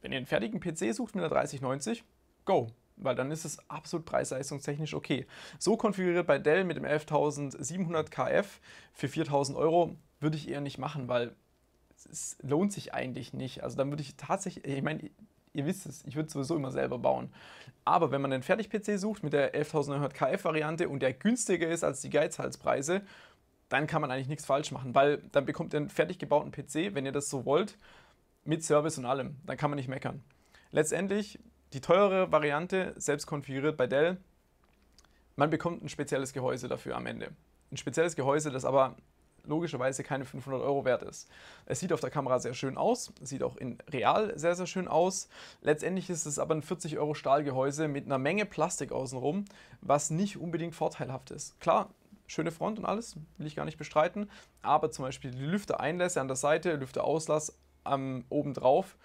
wenn ihr einen fertigen PC sucht mit einer 3090, go, weil dann ist es absolut preis-leistungstechnisch okay. So konfiguriert bei Dell mit dem 11700 KF für 4000 Euro würde ich eher nicht machen, weil es lohnt sich eigentlich nicht. Also dann würde ich tatsächlich, ich meine, ihr wisst es, ich würde sowieso immer selber bauen. Aber wenn man einen Fertig-PC sucht mit der 11900 KF-Variante und der günstiger ist als die Geizhalspreise, dann kann man eigentlich nichts falsch machen, weil dann bekommt ihr einen fertig gebauten PC, wenn ihr das so wollt, mit Service und allem. Dann kann man nicht meckern. Letztendlich die teurere Variante, selbst konfiguriert bei Dell, man bekommt ein spezielles Gehäuse dafür am Ende. Ein spezielles Gehäuse, das aber logischerweise keine 500 Euro wert ist. Es sieht auf der Kamera sehr schön aus, sieht auch in real sehr, sehr schön aus. Letztendlich ist es aber ein 40 Euro Stahlgehäuse mit einer Menge Plastik außenrum, was nicht unbedingt vorteilhaft ist. Klar, schöne Front und alles, will ich gar nicht bestreiten, aber zum Beispiel die Lüftereinlässe an der Seite, Lüfterauslass am, obendrauf,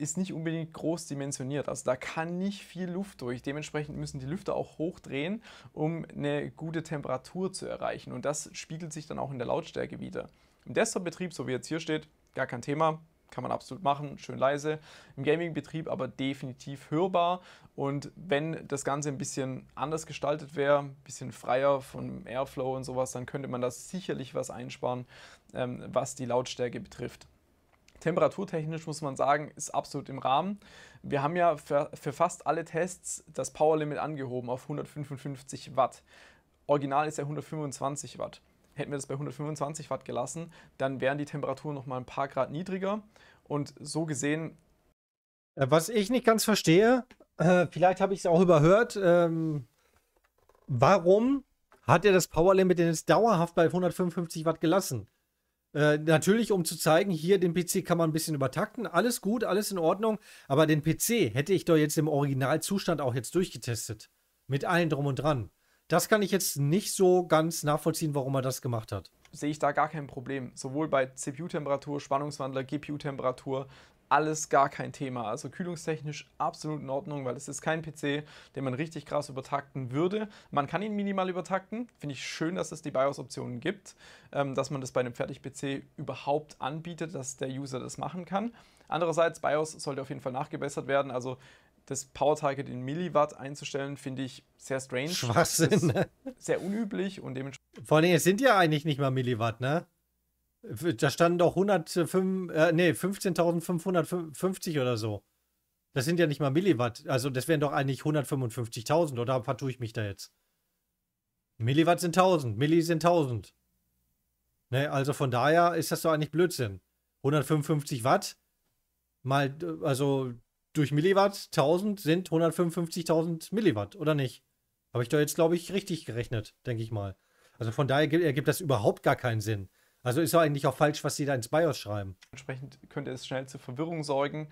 ist nicht unbedingt groß dimensioniert. Also da kann nicht viel Luft durch. Dementsprechend müssen die Lüfter auch hochdrehen, um eine gute Temperatur zu erreichen. Und das spiegelt sich dann auch in der Lautstärke wieder. Im Desktop-Betrieb, so wie jetzt hier steht, gar kein Thema. Kann man absolut machen, schön leise. Im Gaming-Betrieb aber definitiv hörbar. Und wenn das Ganze ein bisschen anders gestaltet wäre, ein bisschen freier von Airflow und sowas, dann könnte man da sicherlich was einsparen, ähm, was die Lautstärke betrifft. Temperaturtechnisch muss man sagen, ist absolut im Rahmen. Wir haben ja für, für fast alle Tests das Powerlimit angehoben auf 155 Watt. Original ist ja 125 Watt. Hätten wir das bei 125 Watt gelassen, dann wären die Temperaturen noch mal ein paar Grad niedriger. Und so gesehen. Äh, was ich nicht ganz verstehe, äh, vielleicht habe ich es auch überhört, ähm, warum hat er das Powerlimit denn jetzt dauerhaft bei 155 Watt gelassen? Äh, natürlich, um zu zeigen, hier den PC kann man ein bisschen übertakten. Alles gut, alles in Ordnung. Aber den PC hätte ich doch jetzt im Originalzustand auch jetzt durchgetestet. Mit allen drum und dran. Das kann ich jetzt nicht so ganz nachvollziehen, warum er das gemacht hat. Sehe ich da gar kein Problem. Sowohl bei CPU-Temperatur, Spannungswandler, GPU-Temperatur, alles gar kein Thema. Also kühlungstechnisch absolut in Ordnung, weil es ist kein PC, den man richtig krass übertakten würde. Man kann ihn minimal übertakten. Finde ich schön, dass es die BIOS-Optionen gibt, ähm, dass man das bei einem Fertig-PC überhaupt anbietet, dass der User das machen kann. Andererseits, BIOS sollte auf jeden Fall nachgebessert werden. Also das Power Target in Milliwatt einzustellen, finde ich sehr strange. Schwachsinn. Ne? Sehr unüblich und dementsprechend. Vor allem, es sind ja eigentlich nicht mal Milliwatt, ne? Äh, da standen doch 105, äh, nee, 15.550 oder so. Das sind ja nicht mal Milliwatt. Also das wären doch eigentlich 155.000 oder vertue ich mich da jetzt? Milliwatt sind 1000, Milli sind 1000. Ne, also von daher ist das doch eigentlich Blödsinn. 155 Watt mal, also durch Milliwatt 1000 sind 155.000 Milliwatt, oder nicht? Habe ich da jetzt, glaube ich, richtig gerechnet, denke ich mal. Also von daher ergibt das überhaupt gar keinen Sinn. Also ist ja eigentlich auch falsch, was sie da ins BIOS schreiben. Entsprechend könnte es schnell zur Verwirrung sorgen.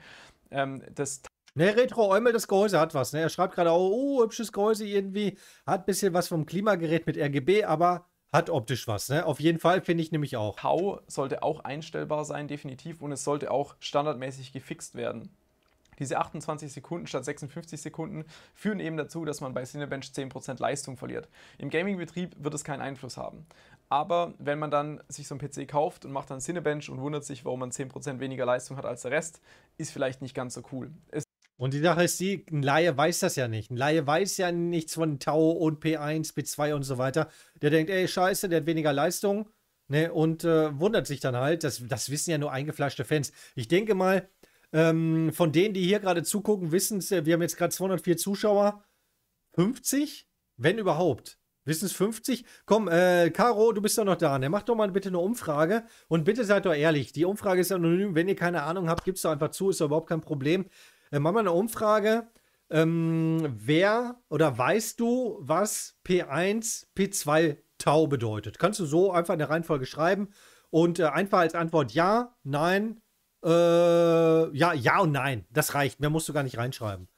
Ähm, das Ne, Retro Eumel, das Gehäuse hat was. Ne? Er schreibt gerade, auch, oh, hübsches Gehäuse irgendwie. Hat ein bisschen was vom Klimagerät mit RGB, aber hat optisch was. Ne? Auf jeden Fall finde ich nämlich auch. Tau sollte auch einstellbar sein, definitiv. Und es sollte auch standardmäßig gefixt werden. Diese 28 Sekunden statt 56 Sekunden führen eben dazu, dass man bei Cinebench 10% Leistung verliert. Im Gaming-Betrieb wird es keinen Einfluss haben. Aber wenn man dann sich so einen PC kauft und macht dann Cinebench und wundert sich, warum man 10% weniger Leistung hat als der Rest, ist vielleicht nicht ganz so cool. Es und die Sache ist die, ein Laie weiß das ja nicht. Ein Laie weiß ja nichts von Tau und P1, P2 und so weiter. Der denkt, ey, scheiße, der hat weniger Leistung. Ne, und äh, wundert sich dann halt, das, das wissen ja nur eingefleischte Fans. Ich denke mal, ähm, von denen, die hier gerade zugucken, wissen es, äh, wir haben jetzt gerade 204 Zuschauer, 50, wenn überhaupt, Wissen es 50? Komm, äh, Caro, du bist doch noch da. Ne? Mach doch mal bitte eine Umfrage. Und bitte seid doch ehrlich. Die Umfrage ist anonym. Wenn ihr keine Ahnung habt, gibt's doch einfach zu. Ist doch überhaupt kein Problem. Äh, mach mal eine Umfrage. Ähm, wer oder weißt du, was P1, P2 Tau bedeutet? Kannst du so einfach in der Reihenfolge schreiben. Und äh, einfach als Antwort ja, nein, äh, ja, ja und nein. Das reicht. Mehr musst du gar nicht reinschreiben.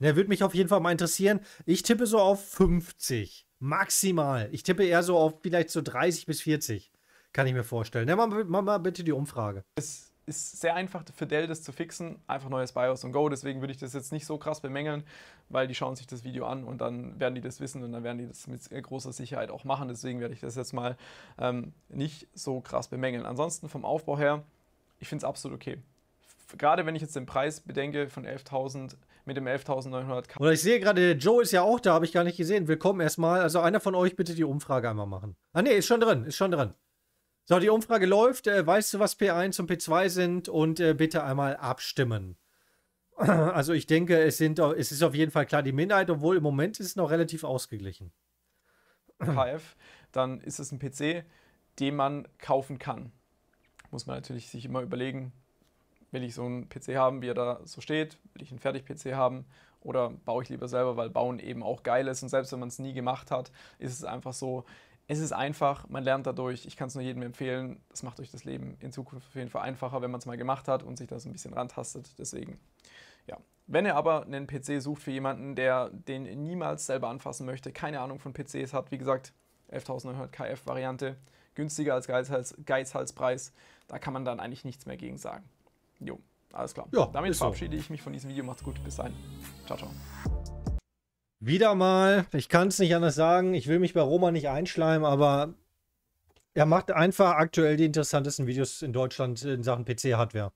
Der würde mich auf jeden Fall mal interessieren. Ich tippe so auf 50. Maximal. Ich tippe eher so auf vielleicht so 30 bis 40. Kann ich mir vorstellen. Na, mach, mach mal bitte die Umfrage. Es ist sehr einfach für Dell das zu fixen. Einfach neues BIOS und Go. Deswegen würde ich das jetzt nicht so krass bemängeln, weil die schauen sich das Video an und dann werden die das wissen und dann werden die das mit großer Sicherheit auch machen. Deswegen werde ich das jetzt mal ähm, nicht so krass bemängeln. Ansonsten vom Aufbau her, ich finde es absolut okay gerade wenn ich jetzt den Preis bedenke von 11.000 mit dem 11.900. Oder ich sehe gerade, der Joe ist ja auch da, habe ich gar nicht gesehen. Willkommen erstmal. Also einer von euch bitte die Umfrage einmal machen. Ah ne, ist schon drin, ist schon drin. So, die Umfrage läuft. Äh, weißt du, was P1 und P2 sind? Und äh, bitte einmal abstimmen. [clears throat] Also ich denke, es, sind, es ist auf jeden Fall klar die Minderheit, obwohl im Moment ist es noch relativ ausgeglichen. Hf, dann ist es ein PC, den man kaufen kann. Muss man natürlich sich immer überlegen, will ich so einen PC haben, wie er da so steht? Will ich einen Fertig-PC haben? Oder baue ich lieber selber, weil Bauen eben auch geil ist. Und selbst wenn man es nie gemacht hat, ist es einfach so, es ist einfach, man lernt dadurch. Ich kann es nur jedem empfehlen. Es macht euch das Leben in Zukunft auf jeden Fall einfacher, wenn man es mal gemacht hat und sich da so ein bisschen rantastet. Deswegen, ja. Wenn ihr aber einen PC sucht für jemanden, der den niemals selber anfassen möchte, keine Ahnung von PCs hat, wie gesagt, 11.900 KF-Variante, günstiger als Geizhals Geizhalspreis, da kann man dann eigentlich nichts mehr gegen sagen. Jo, alles klar. Ja, Damit verabschiede so. ich mich von diesem Video. Macht's gut. Bis dahin. Ciao, ciao. Wieder mal, ich kann es nicht anders sagen, ich will mich bei Roma nicht einschleimen, aber er macht einfach aktuell die interessantesten Videos in Deutschland in Sachen PC-Hardware.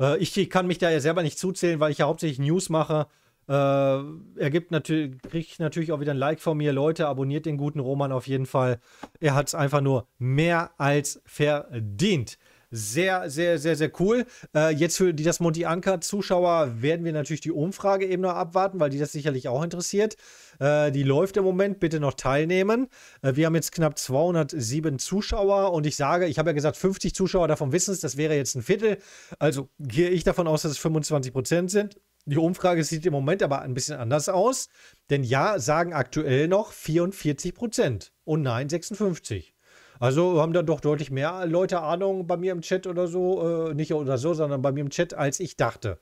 Äh, ich kann mich da ja selber nicht zuzählen, weil ich ja hauptsächlich News mache. Äh, er gibt natürlich, kriegt natürlich auch wieder ein Like von mir. Leute, abonniert den guten Roman auf jeden Fall. Er hat es einfach nur mehr als verdient. Sehr, sehr, sehr, sehr cool. Äh, jetzt für die das Monty Anker-Zuschauer werden wir natürlich die Umfrage eben noch abwarten, weil die das sicherlich auch interessiert. Äh, die läuft im Moment. Bitte noch teilnehmen. Äh, wir haben jetzt knapp 207 Zuschauer und ich sage, ich habe ja gesagt, 50 Zuschauer davon wissen es, das wäre jetzt ein Viertel. Also gehe ich davon aus, dass es 25 Prozent sind. Die Umfrage sieht im Moment aber ein bisschen anders aus, denn ja sagen aktuell noch 44 Prozent und nein 56. Also haben da doch deutlich mehr Leute Ahnung bei mir im Chat oder so, äh, nicht oder so, sondern bei mir im Chat, als ich dachte.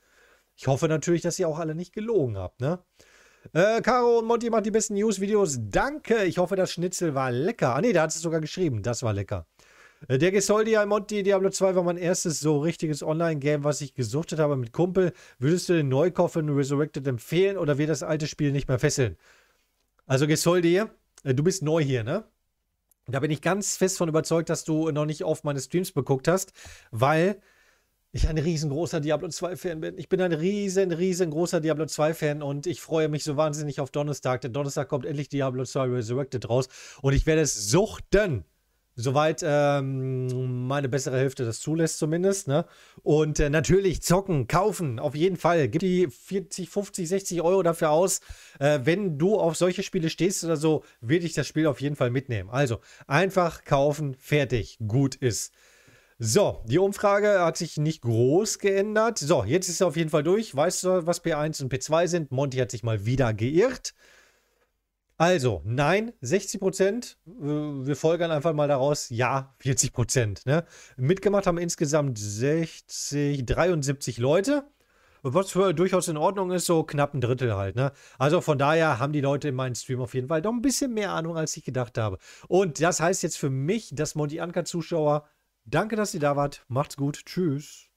Ich hoffe natürlich, dass ihr auch alle nicht gelogen habt, ne? Äh, Caro und Monty macht die besten News-Videos. Danke. Ich hoffe, das Schnitzel war lecker. Ah, nee, da hat es sogar geschrieben. Das war lecker. Äh, der Gesoldia Monty Diablo 2 war mein erstes so richtiges Online-Game, was ich gesuchtet habe mit Kumpel. Würdest du den Neukauf von Resurrected empfehlen oder wird das alte Spiel nicht mehr fesseln? Also Gesoldi, äh, du bist neu hier, ne? Da bin ich ganz fest von überzeugt, dass du noch nicht auf meine Streams geguckt hast, weil ich ein riesengroßer Diablo 2 Fan bin. Ich bin ein riesen, riesengroßer Diablo 2 Fan und ich freue mich so wahnsinnig auf Donnerstag, denn Donnerstag kommt endlich Diablo 2 Resurrected raus und ich werde es suchten. Soweit ähm, meine bessere Hälfte das zulässt zumindest. Ne? Und äh, natürlich zocken, kaufen, auf jeden Fall. Gib die 40, 50, 60 Euro dafür aus. Äh, wenn du auf solche Spiele stehst oder so, will ich das Spiel auf jeden Fall mitnehmen. Also einfach kaufen, fertig, gut ist. So, die Umfrage hat sich nicht groß geändert. So, jetzt ist sie auf jeden Fall durch. Weißt du, was P1 und P2 sind? Monty hat sich mal wieder geirrt. Also, nein, 60 Prozent. Äh, wir folgern einfach mal daraus, ja, 40 Prozent. Ne? Mitgemacht haben insgesamt 60, 73 Leute. Was für, durchaus in Ordnung ist, so knapp ein Drittel halt. Ne? Also von daher haben die Leute in meinem Stream auf jeden Fall doch ein bisschen mehr Ahnung, als ich gedacht habe. Und das heißt jetzt für mich, dass Monty Anker-Zuschauer, danke, dass ihr da wart. Macht's gut. Tschüss.